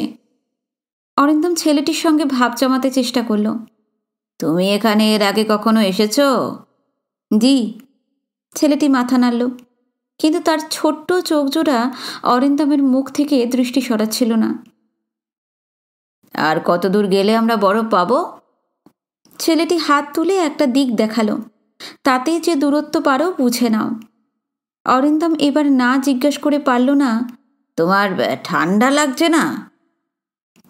অরিন্দম ছেলেটির সঙ্গে ভাব জমাতে চেষ্টা করল তুমি এখানে এর আগে কখনো এসেছ জি ছেলেটি মাথা নাড়ল কিন্তু তার ছোট্ট চোখজোড়া অরিন্দমের মুখ থেকে দৃষ্টি সরাচ্ছিল না আর কত দূর গেলে আমরা বরফ পাবো ছেলেটি হাত তুলে একটা দিক দেখালো তাতে যে দূরত্ব পারো বুঝে নাও অরিন্দম এবার না জিজ্ঞেস করে পারল না তোমার ঠান্ডা লাগছে না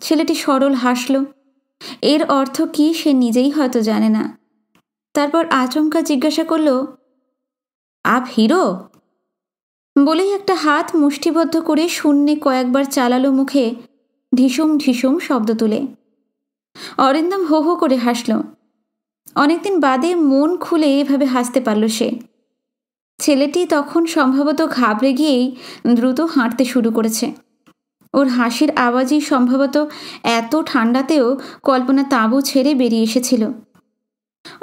ছেলেটি সরল হাসল এর অর্থ কি সে নিজেই হয়তো জানে না তারপর আচমকা জিজ্ঞাসা করল আপ হিরো বলেই একটা হাত মুষ্টিবদ্ধ করে শূন্যে কয়েকবার চালালো মুখে ঢিসুম ঢিসুম শব্দ তুলে অরিন্দম হো হো করে হাসল অনেকদিন বাদে মন খুলে এভাবে হাসতে পারল সে ছেলেটি তখন সম্ভবত ঘাবড়ে গিয়েই দ্রুত হাঁটতে শুরু করেছে ওর হাসির আওয়াজই সম্ভবত এত ঠান্ডাতেও কল্পনা তাঁবু ছেড়ে বেরিয়ে এসেছিল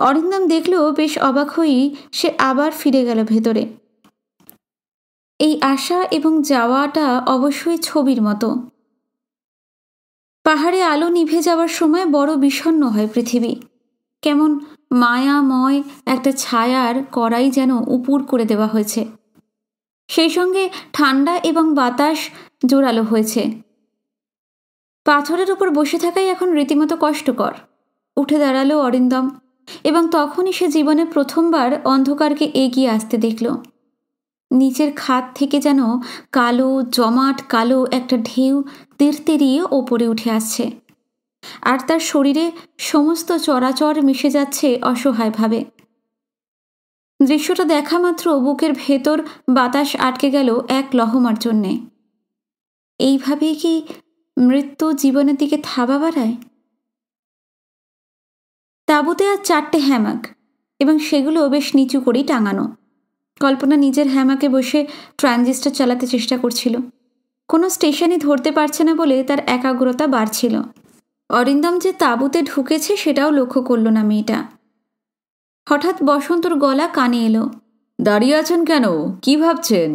অরিন্দম দেখল বেশ অবাক হয়েই সে আবার ফিরে গেল ভেতরে এই আসা এবং যাওয়াটা অবশ্যই ছবির মতো পাহাড়ে আলো নিভে যাওয়ার সময় বড় বিষণ্ন হয় পৃথিবী কেমন মায়াময় একটা ছায়ার কড়াই যেন উপুর করে দেওয়া হয়েছে সেই সঙ্গে ঠান্ডা এবং বাতাস জোরালো হয়েছে পাথরের উপর বসে থাকাই এখন রীতিমতো কষ্টকর উঠে দাঁড়ালো অরিন্দম এবং তখনই সে জীবনে প্রথমবার অন্ধকারকে এগিয়ে আসতে দেখল নিচের খাত থেকে যেন কালো জমাট কালো একটা ঢেউ তেরতেরিয়ে ওপরে উঠে আসছে আর তার শরীরে সমস্ত চরাচর মিশে যাচ্ছে অসহায়ভাবে দৃশ্যটা দেখা মাত্র বুকের ভেতর বাতাস আটকে গেল এক লহমার জন্যে এইভাবেই কি মৃত্যু জীবনের দিকে থাবা বাড়ায় তাঁবুতে আর চারটে হ্যামাক এবং সেগুলো বেশ নিচু করেই টাঙানো কল্পনা নিজের হ্যামাকে বসে ট্রানজিস্টার চালাতে চেষ্টা করছিল কোনো স্টেশনই ধরতে পারছে না বলে তার একাগ্রতা বাড়ছিল অরিন্দম যে তাঁবুতে ঢুকেছে সেটাও লক্ষ্য করল না মেয়েটা হঠাৎ বসন্তর গলা কানে এলো দাঁড়িয়ে আছেন কেন কি ভাবছেন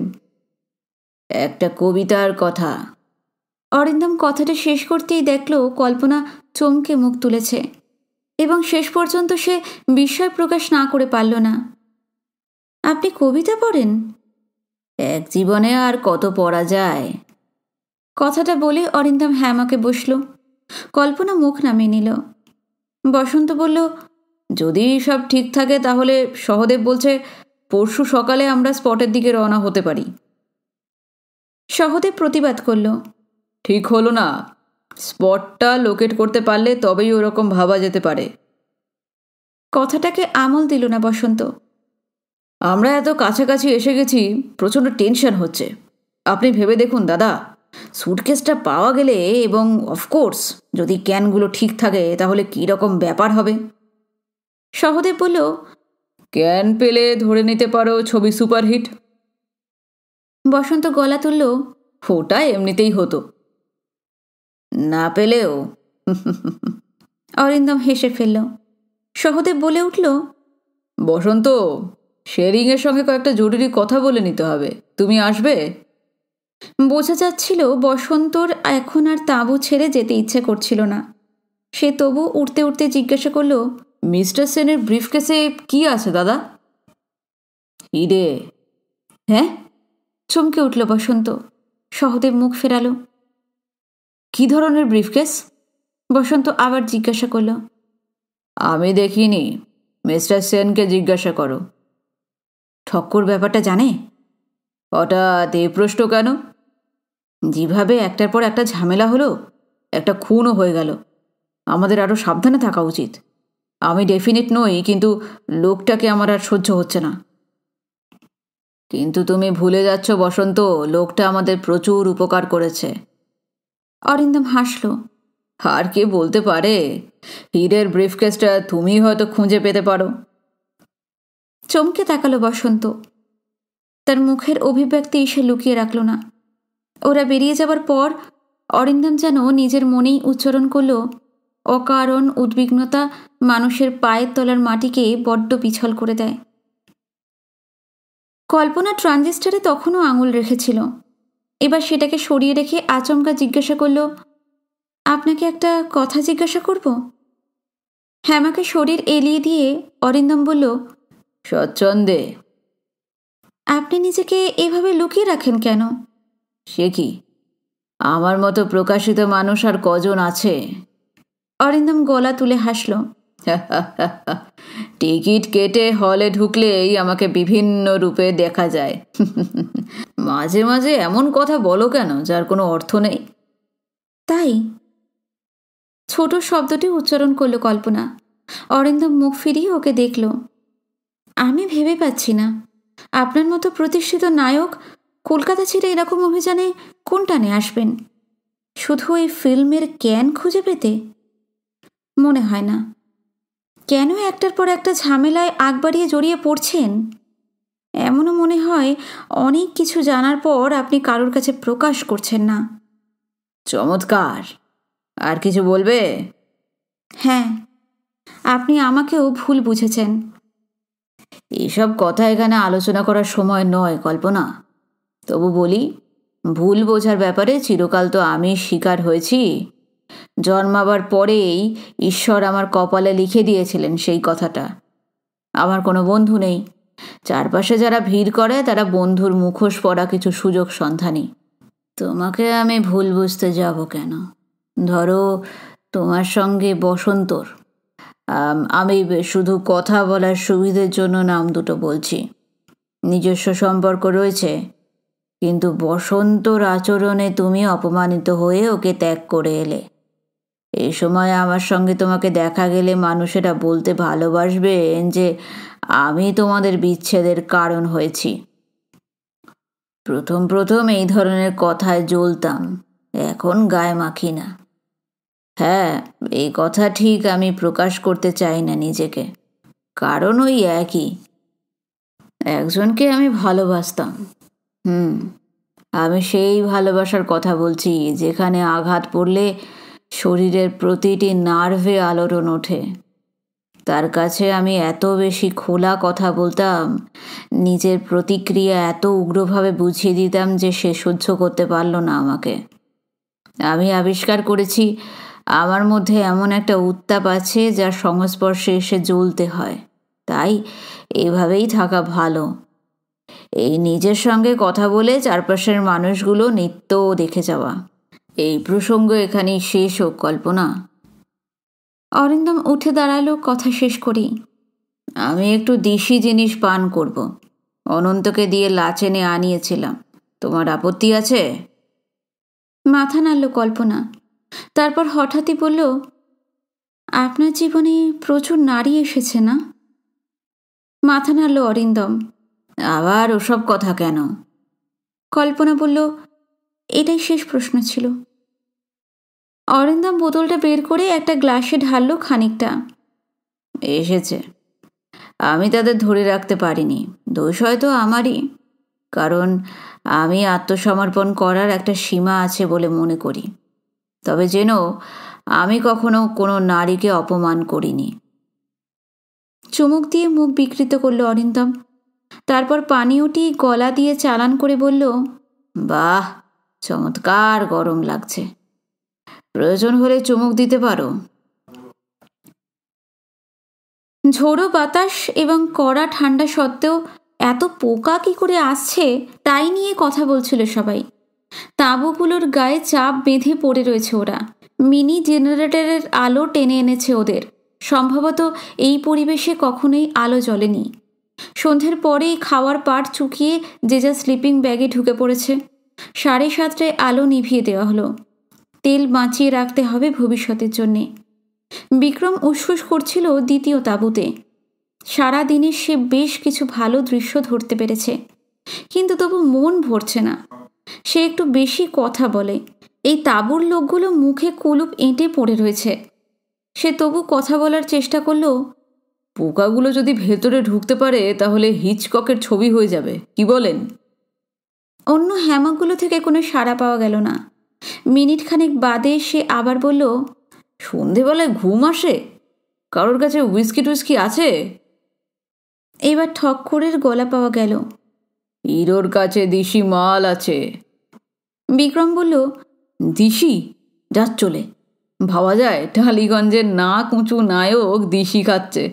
একটা কবিতার কথা অরিন্দম কথাটা শেষ করতেই দেখল কল্পনা চমকে মুখ তুলেছে এবং শেষ পর্যন্ত সে বিস্ময় প্রকাশ না করে পারল না আপনি কবিতা পড়েন এক জীবনে আর কত পড়া যায় কথাটা বলে অরিন্দম হ্যামাকে বসল কল্পনা মুখ নামিয়ে নিল বসন্ত বলল যদি সব ঠিক থাকে তাহলে সহদেব বলছে পরশু সকালে আমরা স্পটের দিকে রওনা হতে পারি সহদেব প্রতিবাদ করল ঠিক হলো না স্পটটা লোকেট করতে পারলে তবেই ওরকম ভাবা যেতে পারে কথাটাকে আমল দিল না বসন্ত আমরা এত কাছাকাছি এসে গেছি প্রচণ্ড টেনশন হচ্ছে আপনি ভেবে দেখুন দাদা স্যুটকেসটা পাওয়া গেলে এবং অফকোর্স যদি ক্যানগুলো ঠিক থাকে তাহলে কি রকম ব্যাপার হবে সহদেব বলল ক্যান পেলে ধরে নিতে পারো ছবি সুপারহিট বসন্ত গলা তুলল ফোটা এমনিতেই হতো না পেলেও অরিন্দম হেসে ফেলল সহদেব বলে উঠল বসন্ত শেরিংয়ের সঙ্গে কয়েকটা জরুরি কথা বলে নিতে হবে তুমি আসবে বোঝা যাচ্ছিল বসন্তর এখন আর তাঁবু ছেড়ে যেতে ইচ্ছে করছিল না সে তবু উঠতে উঠতে জিজ্ঞাসা করল মিস্টার সেনের ব্রিফকেসে কি আছে দাদা হিরে হ্যাঁ চমকে উঠল বসন্ত সহদেব মুখ ফেরালো কি ধরনের ব্রিফকেস বসন্ত আবার জিজ্ঞাসা করল আমি দেখিনি মিস্টার সেনকে জিজ্ঞাসা করো ঠক্কর ব্যাপারটা জানে হঠাৎ এ প্রশ্ন কেন যেভাবে একটার পর একটা ঝামেলা হলো একটা খুনও হয়ে গেল আমাদের আরও সাবধানে থাকা উচিত আমি ডেফিনেট নই কিন্তু লোকটাকে আমার আর সহ্য হচ্ছে না কিন্তু তুমি ভুলে যাচ্ছ বসন্ত লোকটা আমাদের প্রচুর উপকার করেছে অরিন্দম হাসল আর কে বলতে পারে হীরের ব্রিফকেসটা তুমি হয়তো খুঁজে পেতে পারো চমকে তাকালো বসন্ত তার মুখের অভিব্যক্তি এসে লুকিয়ে রাখল না ওরা বেরিয়ে যাবার পর অরিন্দম যেন নিজের মনেই উচ্চারণ করল অকারণ উদ্বিগ্নতা মানুষের পায়ের তলার মাটিকে বড্ড পিছল করে দেয় কল্পনা ট্রানজিস্টারে তখনও আঙুল রেখেছিল এবার সেটাকে সরিয়ে রেখে আচমকা জিজ্ঞাসা করল আপনাকে একটা কথা জিজ্ঞাসা করব হ্যামাকে শরীর এলিয়ে দিয়ে অরিন্দম বলল স্বচ্ছন্দে আপনি নিজেকে এভাবে লুকিয়ে রাখেন কেন সে কি আমার মতো প্রকাশিত মানুষ আর কজন আছে অরিন্দম গলা তুলে হাসল টিকিট কেটে হলে ঢুকলেই আমাকে বিভিন্ন রূপে দেখা যায় মাঝে মাঝে এমন কথা বলো কেন যার কোনো অর্থ নেই তাই ছোট শব্দটি উচ্চারণ করলো কল্পনা অরিন্দম মুখ ফিরিয়ে ওকে দেখলো আমি ভেবে পাচ্ছি না আপনার মতো প্রতিষ্ঠিত নায়ক কলকাতা ছেড়ে এরকম অভিযানে কোন টানে আসবেন শুধু ওই ফিল্মের ক্যান খুঁজে পেতে মনে হয় না কেন একটার পর একটা ঝামেলায় আগ বাড়িয়ে জড়িয়ে পড়ছেন এমনও মনে হয় অনেক কিছু জানার পর আপনি কারোর কাছে প্রকাশ করছেন না চমৎকার আর কিছু বলবে হ্যাঁ আপনি আমাকেও ভুল বুঝেছেন এসব কথা এখানে আলোচনা করার সময় নয় কল্পনা তবু বলি ভুল বোঝার ব্যাপারে চিরকাল তো আমি শিকার হয়েছি জন্মাবার পরেই ঈশ্বর আমার কপালে লিখে দিয়েছিলেন সেই কথাটা আমার কোনো বন্ধু নেই চারপাশে যারা ভিড় করে তারা বন্ধুর মুখোশ পড়া কিছু সুযোগ সন্ধানী তোমাকে আমি ভুল বুঝতে যাব কেন ধরো তোমার সঙ্গে বসন্তর আমি শুধু কথা বলার সুবিধের জন্য নাম দুটো বলছি নিজস্ব সম্পর্ক রয়েছে কিন্তু বসন্তর আচরণে তুমি অপমানিত হয়ে ওকে ত্যাগ করে এলে এ সময় আমার সঙ্গে তোমাকে দেখা গেলে মানুষেরা বলতে ভালোবাসবে যে আমি তোমাদের বিচ্ছেদের কারণ হয়েছি প্রথম প্রথম এই ধরনের কথায় জ্বলতাম এখন গায়ে মাখি না হ্যাঁ এই কথা ঠিক আমি প্রকাশ করতে চাই না নিজেকে কারণ ওই একই একজনকে আমি ভালোবাসতাম হুম আমি সেই ভালোবাসার কথা বলছি যেখানে আঘাত পড়লে শরীরের প্রতিটি নার্ভে আলোড়ন ওঠে তার কাছে আমি এত বেশি খোলা কথা বলতাম নিজের প্রতিক্রিয়া এত উগ্রভাবে বুঝিয়ে দিতাম যে সে সহ্য করতে পারল না আমাকে আমি আবিষ্কার করেছি আমার মধ্যে এমন একটা উত্তাপ আছে যার সংস্পর্শে এসে জ্বলতে হয় তাই এভাবেই থাকা ভালো এই নিজের সঙ্গে কথা বলে চারপাশের মানুষগুলো নিত্য দেখে যাওয়া এই প্রসঙ্গ এখানেই শেষ হোক কল্পনা অরিন্দম উঠে দাঁড়ালো কথা শেষ করি আমি একটু দেশি জিনিস পান করব অনন্তকে দিয়ে লাচেনে আনিয়েছিলাম তোমার আপত্তি আছে মাথা নাড়ল কল্পনা তারপর হঠাৎই বলল আপনার জীবনে প্রচুর নারী এসেছে না মাথা নাড়ল অরিন্দম আবার ওসব কথা কেন কল্পনা বলল এটাই শেষ প্রশ্ন ছিল অরিন্দম বোতলটা বের করে একটা গ্লাসে ঢাললো খানিকটা এসেছে আমি তাদের ধরে রাখতে পারিনি দোষ হয়তো আমারই কারণ আমি আত্মসমর্পণ করার একটা সীমা আছে বলে মনে করি তবে যেন আমি কখনো কোনো নারীকে অপমান করিনি চুমুক দিয়ে মুখ বিকৃত করল অরিন্দম তারপর পানীয়টি গলা দিয়ে চালান করে বলল বাহ চমৎকার গরম লাগছে প্রয়োজন হলে চুমুক দিতে পারো ঝোড়ো বাতাস এবং কড়া ঠান্ডা সত্ত্বেও এত পোকা কি করে আসছে তাই নিয়ে কথা বলছিল সবাই তাঁবুগুলোর গায়ে চাপ বেঁধে পড়ে রয়েছে ওরা মিনি জেনারেটরের আলো টেনে এনেছে ওদের সম্ভবত এই পরিবেশে কখনোই আলো জ্বলেনি সন্ধ্যের পরেই খাওয়ার পাট চুকিয়ে যে যা স্লিপিং ব্যাগে ঢুকে পড়েছে সাড়ে সাতটায় আলো নিভিয়ে দেওয়া হলো তেল বাঁচিয়ে রাখতে হবে ভবিষ্যতের জন্যে বিক্রম উসফুস করছিল দ্বিতীয় তাঁবুতে সারা দিনে সে বেশ কিছু ভালো দৃশ্য ধরতে পেরেছে কিন্তু তবু মন ভরছে না সে একটু বেশি কথা বলে এই তাঁবুর লোকগুলো মুখে কুলুপ এঁটে পড়ে রয়েছে সে তবু কথা বলার চেষ্টা করলো পোকাগুলো যদি ভেতরে ঢুকতে পারে তাহলে হিচককের ছবি হয়ে যাবে কি বলেন অন্য হ্যামাকগুলো থেকে কোনো সাড়া পাওয়া গেল না মিনিট খানেক বাদে সে আবার বলল সন্ধেবেলায় ঘুম আসে কারোর কাছে উইস্কি টুইস্কি আছে এবার ঠক্করের গলা পাওয়া গেল হিরোর কাছে দিশি মাল আছে বিক্রম বলল দিশি যার চলে ভাবা যায় টালিগঞ্জের না কুঁচু নায়ক দিশি খাচ্ছে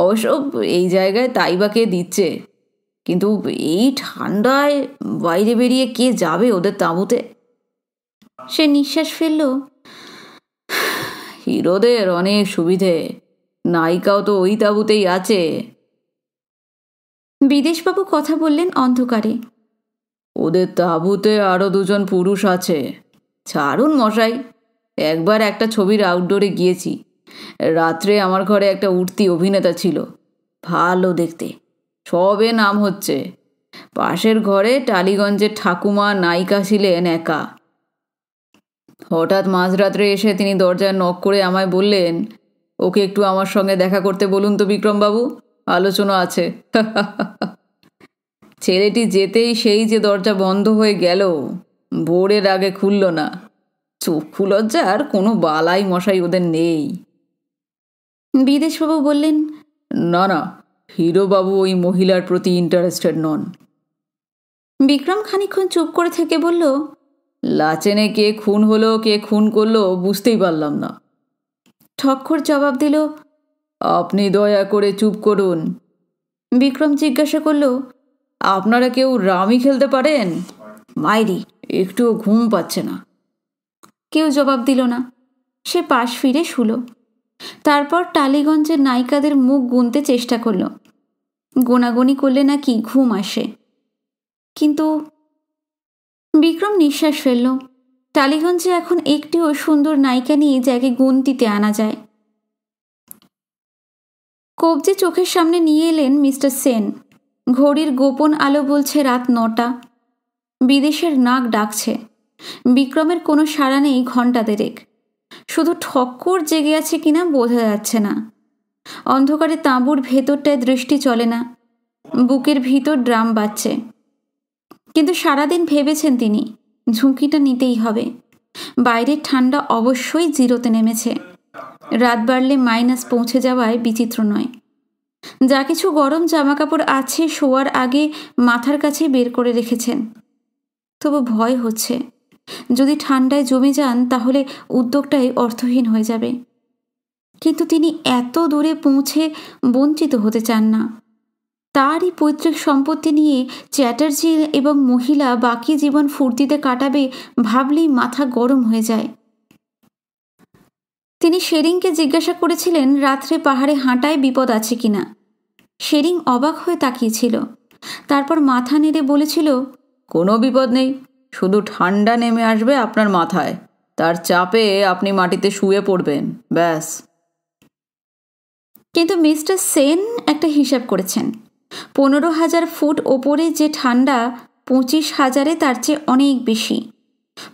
অবশ্য এই জায়গায় তাই বা কে দিচ্ছে কিন্তু এই ঠান্ডায় বাইরে বেরিয়ে কে যাবে ওদের তাঁবুতে সে নিঃশ্বাস ফেলল হিরোদের অনেক সুবিধে নায়িকাও তো ওই তাঁবুতেই আছে বিদেশবাবু কথা বললেন অন্ধকারে ওদের তাঁবুতে আরও দুজন পুরুষ আছে ছাড়ুন মশাই একবার একটা ছবির আউটডোরে গিয়েছি রাত্রে আমার ঘরে একটা উঠতি অভিনেতা ছিল ভালো দেখতে সবে নাম হচ্ছে পাশের ঘরে টালিগঞ্জের ঠাকুমা নায়িকা ছিলেন একা হঠাৎ মাঝরাত্রে এসে তিনি দরজায় নক করে আমায় বললেন ওকে একটু আমার সঙ্গে দেখা করতে বলুন তো বিক্রমবাবু আলোচনা আছে ছেলেটি যেতেই সেই যে দরজা বন্ধ হয়ে গেল বোর্ডের আগে খুলল না চক্ষু লজ্জার কোনো বালাই মশাই ওদের নেই বিদেশবাবু বললেন না না হিরোবাবু ওই মহিলার প্রতি ইন্টারেস্টেড নন বিক্রম খানিক্ষণ চুপ করে থেকে বলল লাচেনে কে খুন হলো কে খুন করলো বুঝতেই পারলাম না ঠক্কর জবাব দিল আপনি দয়া করে চুপ করুন বিক্রম জিজ্ঞাসা করল আপনারা কেউ রামি খেলতে পারেন মাইরি একটু ঘুম পাচ্ছে না কেউ জবাব দিল না সে পাশ ফিরে শুল তারপর টালিগঞ্জের নায়িকাদের মুখ গুনতে চেষ্টা করল গোনাগুনি করলে নাকি ঘুম আসে কিন্তু বিক্রম নিঃশ্বাস ফেলল টালিগঞ্জে এখন একটিও সুন্দর নায়িকা নিয়ে যাকে গুনতিতে আনা যায় কবজি চোখের সামনে নিয়ে এলেন মিস্টার সেন ঘড়ির গোপন আলো বলছে রাত নটা বিদেশের নাক ডাকছে বিক্রমের কোনো সাড়া নেই ঘণ্টা দেরেক শুধু ঠক্কর জেগে আছে কিনা বোঝা যাচ্ছে না অন্ধকারে তাঁবুর ভেতরটায় দৃষ্টি চলে না বুকের ভিতর ড্রাম বাজছে কিন্তু সারাদিন ভেবেছেন তিনি ঝুঁকিটা নিতেই হবে বাইরের ঠান্ডা অবশ্যই জিরোতে নেমেছে রাত বাড়লে মাইনাস পৌঁছে যাওয়ায় বিচিত্র নয় যা কিছু গরম জামা কাপড় আছে শোয়ার আগে মাথার কাছে বের করে রেখেছেন তবু ভয় হচ্ছে যদি ঠান্ডায় জমে যান তাহলে উদ্যোগটাই অর্থহীন হয়ে যাবে কিন্তু তিনি এত দূরে পৌঁছে বঞ্চিত হতে চান না তারই পৈতৃক সম্পত্তি নিয়ে চ্যাটার্জি এবং মহিলা বাকি জীবন ফুর্তিতে কাটাবে ভাবলেই মাথা গরম হয়ে যায় তিনি শেরিংকে জিজ্ঞাসা করেছিলেন রাত্রে পাহাড়ে হাঁটায় বিপদ আছে কিনা শেরিং অবাক হয়ে তাকিয়েছিল তারপর মাথা নেড়ে বলেছিল কোনো বিপদ নেই শুধু ঠান্ডা নেমে আসবে আপনার মাথায় তার চাপে আপনি মাটিতে শুয়ে পড়বেন ব্যাস কিন্তু মিস্টার সেন একটা হিসাব করেছেন পনেরো হাজার ফুট ওপরে যে ঠান্ডা পঁচিশ হাজারে তার চেয়ে অনেক বেশি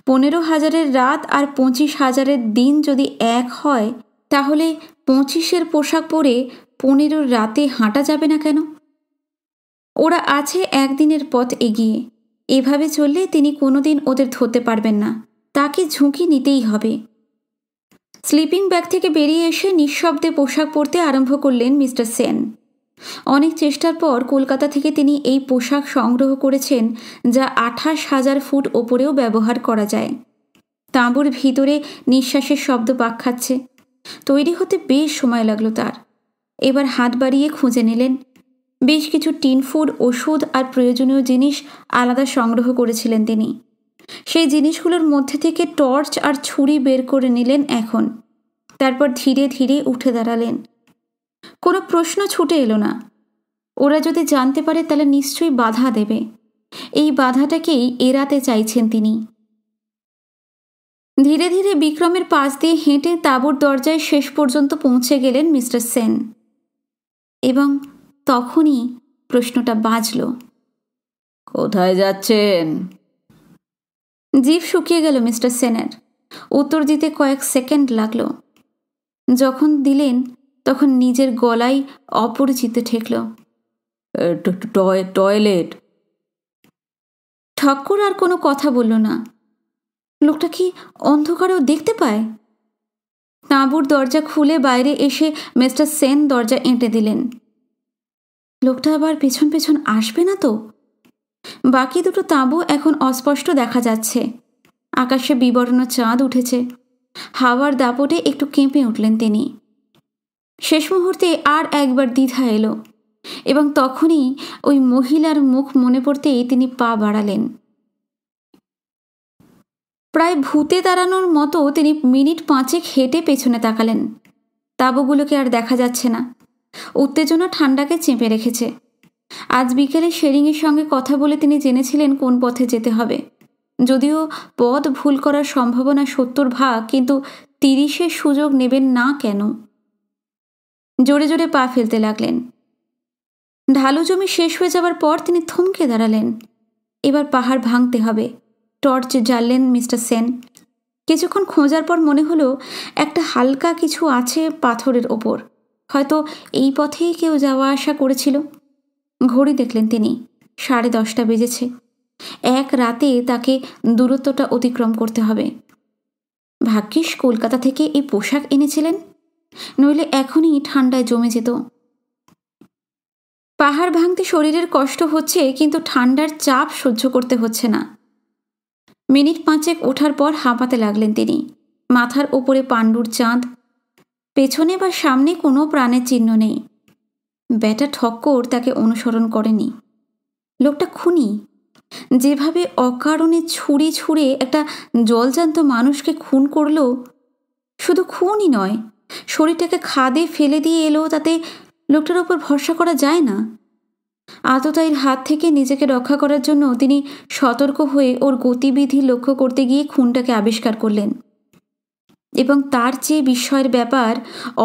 পনেরো হাজারের রাত আর পঁচিশ হাজারের দিন যদি এক হয় তাহলে পঁচিশের পোশাক পরে পনেরোর রাতে হাঁটা যাবে না কেন ওরা আছে একদিনের পথ এগিয়ে এভাবে চললে তিনি কোনোদিন ওদের ধরতে পারবেন না তাকে ঝুঁকি নিতেই হবে স্লিপিং ব্যাগ থেকে বেরিয়ে এসে নিঃশব্দে পোশাক পরতে আরম্ভ করলেন মিস্টার সেন অনেক চেষ্টার পর কলকাতা থেকে তিনি এই পোশাক সংগ্রহ করেছেন যা আঠাশ হাজার ফুট ওপরেও ব্যবহার করা যায় তাঁবুর ভিতরে নিঃশ্বাসের শব্দ পাক খাচ্ছে তৈরি হতে বেশ সময় লাগলো তার এবার হাত বাড়িয়ে খুঁজে নিলেন বেশ কিছু টিন ফুড ওষুধ আর প্রয়োজনীয় জিনিস আলাদা সংগ্রহ করেছিলেন তিনি সেই জিনিসগুলোর মধ্যে থেকে টর্চ আর ছুরি বের করে নিলেন এখন তারপর ধীরে ধীরে উঠে দাঁড়ালেন কোনো প্রশ্ন ছুটে এলো না ওরা যদি জানতে পারে তাহলে নিশ্চয়ই বাধা দেবে এই বাধাটাকেই এড়াতে চাইছেন তিনি ধীরে ধীরে বিক্রমের পাশ দিয়ে হেঁটে তাঁবুর দরজায় শেষ পর্যন্ত পৌঁছে গেলেন মিস্টার সেন এবং তখনই প্রশ্নটা বাজল কোথায় যাচ্ছেন জীব শুকিয়ে গেল মিস্টার সেনের উত্তর দিতে কয়েক সেকেন্ড লাগলো যখন দিলেন তখন নিজের গলায় অপরিচিত ঠেকল টয়লেট ঠাকুর আর কোনো কথা বলল না লোকটা কি অন্ধকারেও দেখতে পায় তাঁবুর দরজা খুলে বাইরে এসে মিস্টার সেন দরজা এঁটে দিলেন লোকটা আবার পেছন পেছন আসবে না তো বাকি দুটো তাঁবু এখন অস্পষ্ট দেখা যাচ্ছে আকাশে বিবর্ণ চাঁদ উঠেছে হাওয়ার দাপটে একটু কেঁপে উঠলেন তিনি শেষ মুহূর্তে আর একবার দ্বিধা এলো এবং তখনই ওই মহিলার মুখ মনে পড়তেই তিনি পা বাড়ালেন প্রায় ভূতে তাড়ানোর মতো তিনি মিনিট পাঁচেক হেঁটে পেছনে তাকালেন তাবুগুলোকে আর দেখা যাচ্ছে না উত্তেজনা ঠান্ডাকে চেপে রেখেছে আজ বিকেলে শেরিংয়ের সঙ্গে কথা বলে তিনি জেনেছিলেন কোন পথে যেতে হবে যদিও পথ ভুল করার সম্ভাবনা সত্তর ভাগ কিন্তু তিরিশের সুযোগ নেবেন না কেন জোরে জোরে পা ফেলতে লাগলেন ঢালু জমি শেষ হয়ে যাওয়ার পর তিনি থমকে দাঁড়ালেন এবার পাহাড় ভাঙতে হবে টর্চ জ্বাললেন মিস্টার সেন কিছুক্ষণ খোঁজার পর মনে হলো একটা হালকা কিছু আছে পাথরের ওপর হয়তো এই পথেই কেউ যাওয়া আসা করেছিল ঘড়ি দেখলেন তিনি সাড়ে দশটা বেজেছে এক রাতে তাকে দূরত্বটা অতিক্রম করতে হবে ভাগ্যিস কলকাতা থেকে এই পোশাক এনেছিলেন নইলে এখনই ঠান্ডায় জমে যেত পাহাড় ভাঙতে শরীরের কষ্ট হচ্ছে কিন্তু ঠান্ডার চাপ সহ্য করতে হচ্ছে না মিনিট পাঁচেক ওঠার পর হাঁপাতে লাগলেন তিনি মাথার ওপরে পাণ্ডুর চাঁদ পেছনে বা সামনে কোনো প্রাণের চিহ্ন নেই ব্যাটা ঠক্কর তাকে অনুসরণ করেনি লোকটা খুনি যেভাবে অকারণে ছুরি ছুঁড়ে একটা জলজান্ত মানুষকে খুন করল শুধু খুনই নয় শরীরটাকে খাদে ফেলে দিয়ে এলেও তাতে লোকটার ওপর ভরসা করা যায় না আততায়ীর হাত থেকে নিজেকে রক্ষা করার জন্য তিনি সতর্ক হয়ে ওর গতিবিধি লক্ষ্য করতে গিয়ে খুনটাকে আবিষ্কার করলেন এবং তার চেয়ে বিস্ময়ের ব্যাপার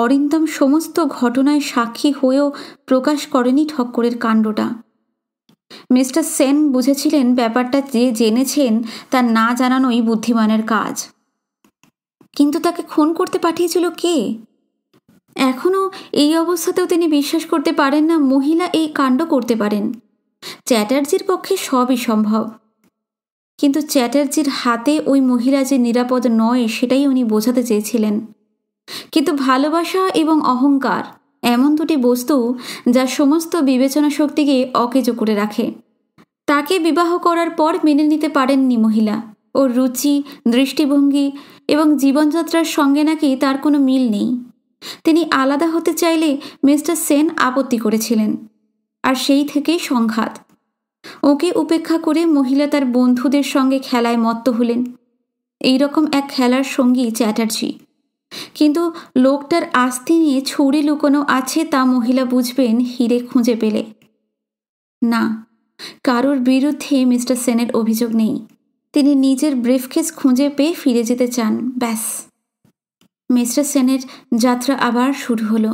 অরিন্দম সমস্ত ঘটনায় সাক্ষী হয়েও প্রকাশ করেনি ঠক্করের কাণ্ডটা মিস্টার সেন বুঝেছিলেন ব্যাপারটা যে জেনেছেন তা না জানানোই বুদ্ধিমানের কাজ কিন্তু তাকে খুন করতে পাঠিয়েছিল কে এখনও এই অবস্থাতেও তিনি বিশ্বাস করতে পারেন না মহিলা এই কাণ্ড করতে পারেন চ্যাটার্জির পক্ষে সবই সম্ভব কিন্তু চ্যাটার্জির হাতে ওই মহিলা যে নিরাপদ নয় সেটাই উনি বোঝাতে চেয়েছিলেন কিন্তু ভালোবাসা এবং অহংকার এমন দুটি বস্তু যা সমস্ত বিবেচনা শক্তিকে অকেজ করে রাখে তাকে বিবাহ করার পর মেনে নিতে পারেননি মহিলা ওর রুচি দৃষ্টিভঙ্গি এবং জীবনযাত্রার সঙ্গে নাকি তার কোনো মিল নেই তিনি আলাদা হতে চাইলে মিস্টার সেন আপত্তি করেছিলেন আর সেই থেকেই সংঘাত ওকে উপেক্ষা করে মহিলা তার বন্ধুদের সঙ্গে খেলায় মত্ত হলেন এই রকম এক খেলার সঙ্গী চ্যাটার্জি কিন্তু লোকটার আস্তি নিয়ে ছুরি লুকোনো আছে তা মহিলা বুঝবেন হিরে খুঁজে পেলে না কারোর বিরুদ্ধে মিস্টার সেনের অভিযোগ নেই তিনি নিজের ব্রিফকেস খুঁজে পেয়ে ফিরে যেতে চান ব্যাস মিস্টার সেনের যাত্রা আবার শুরু হলো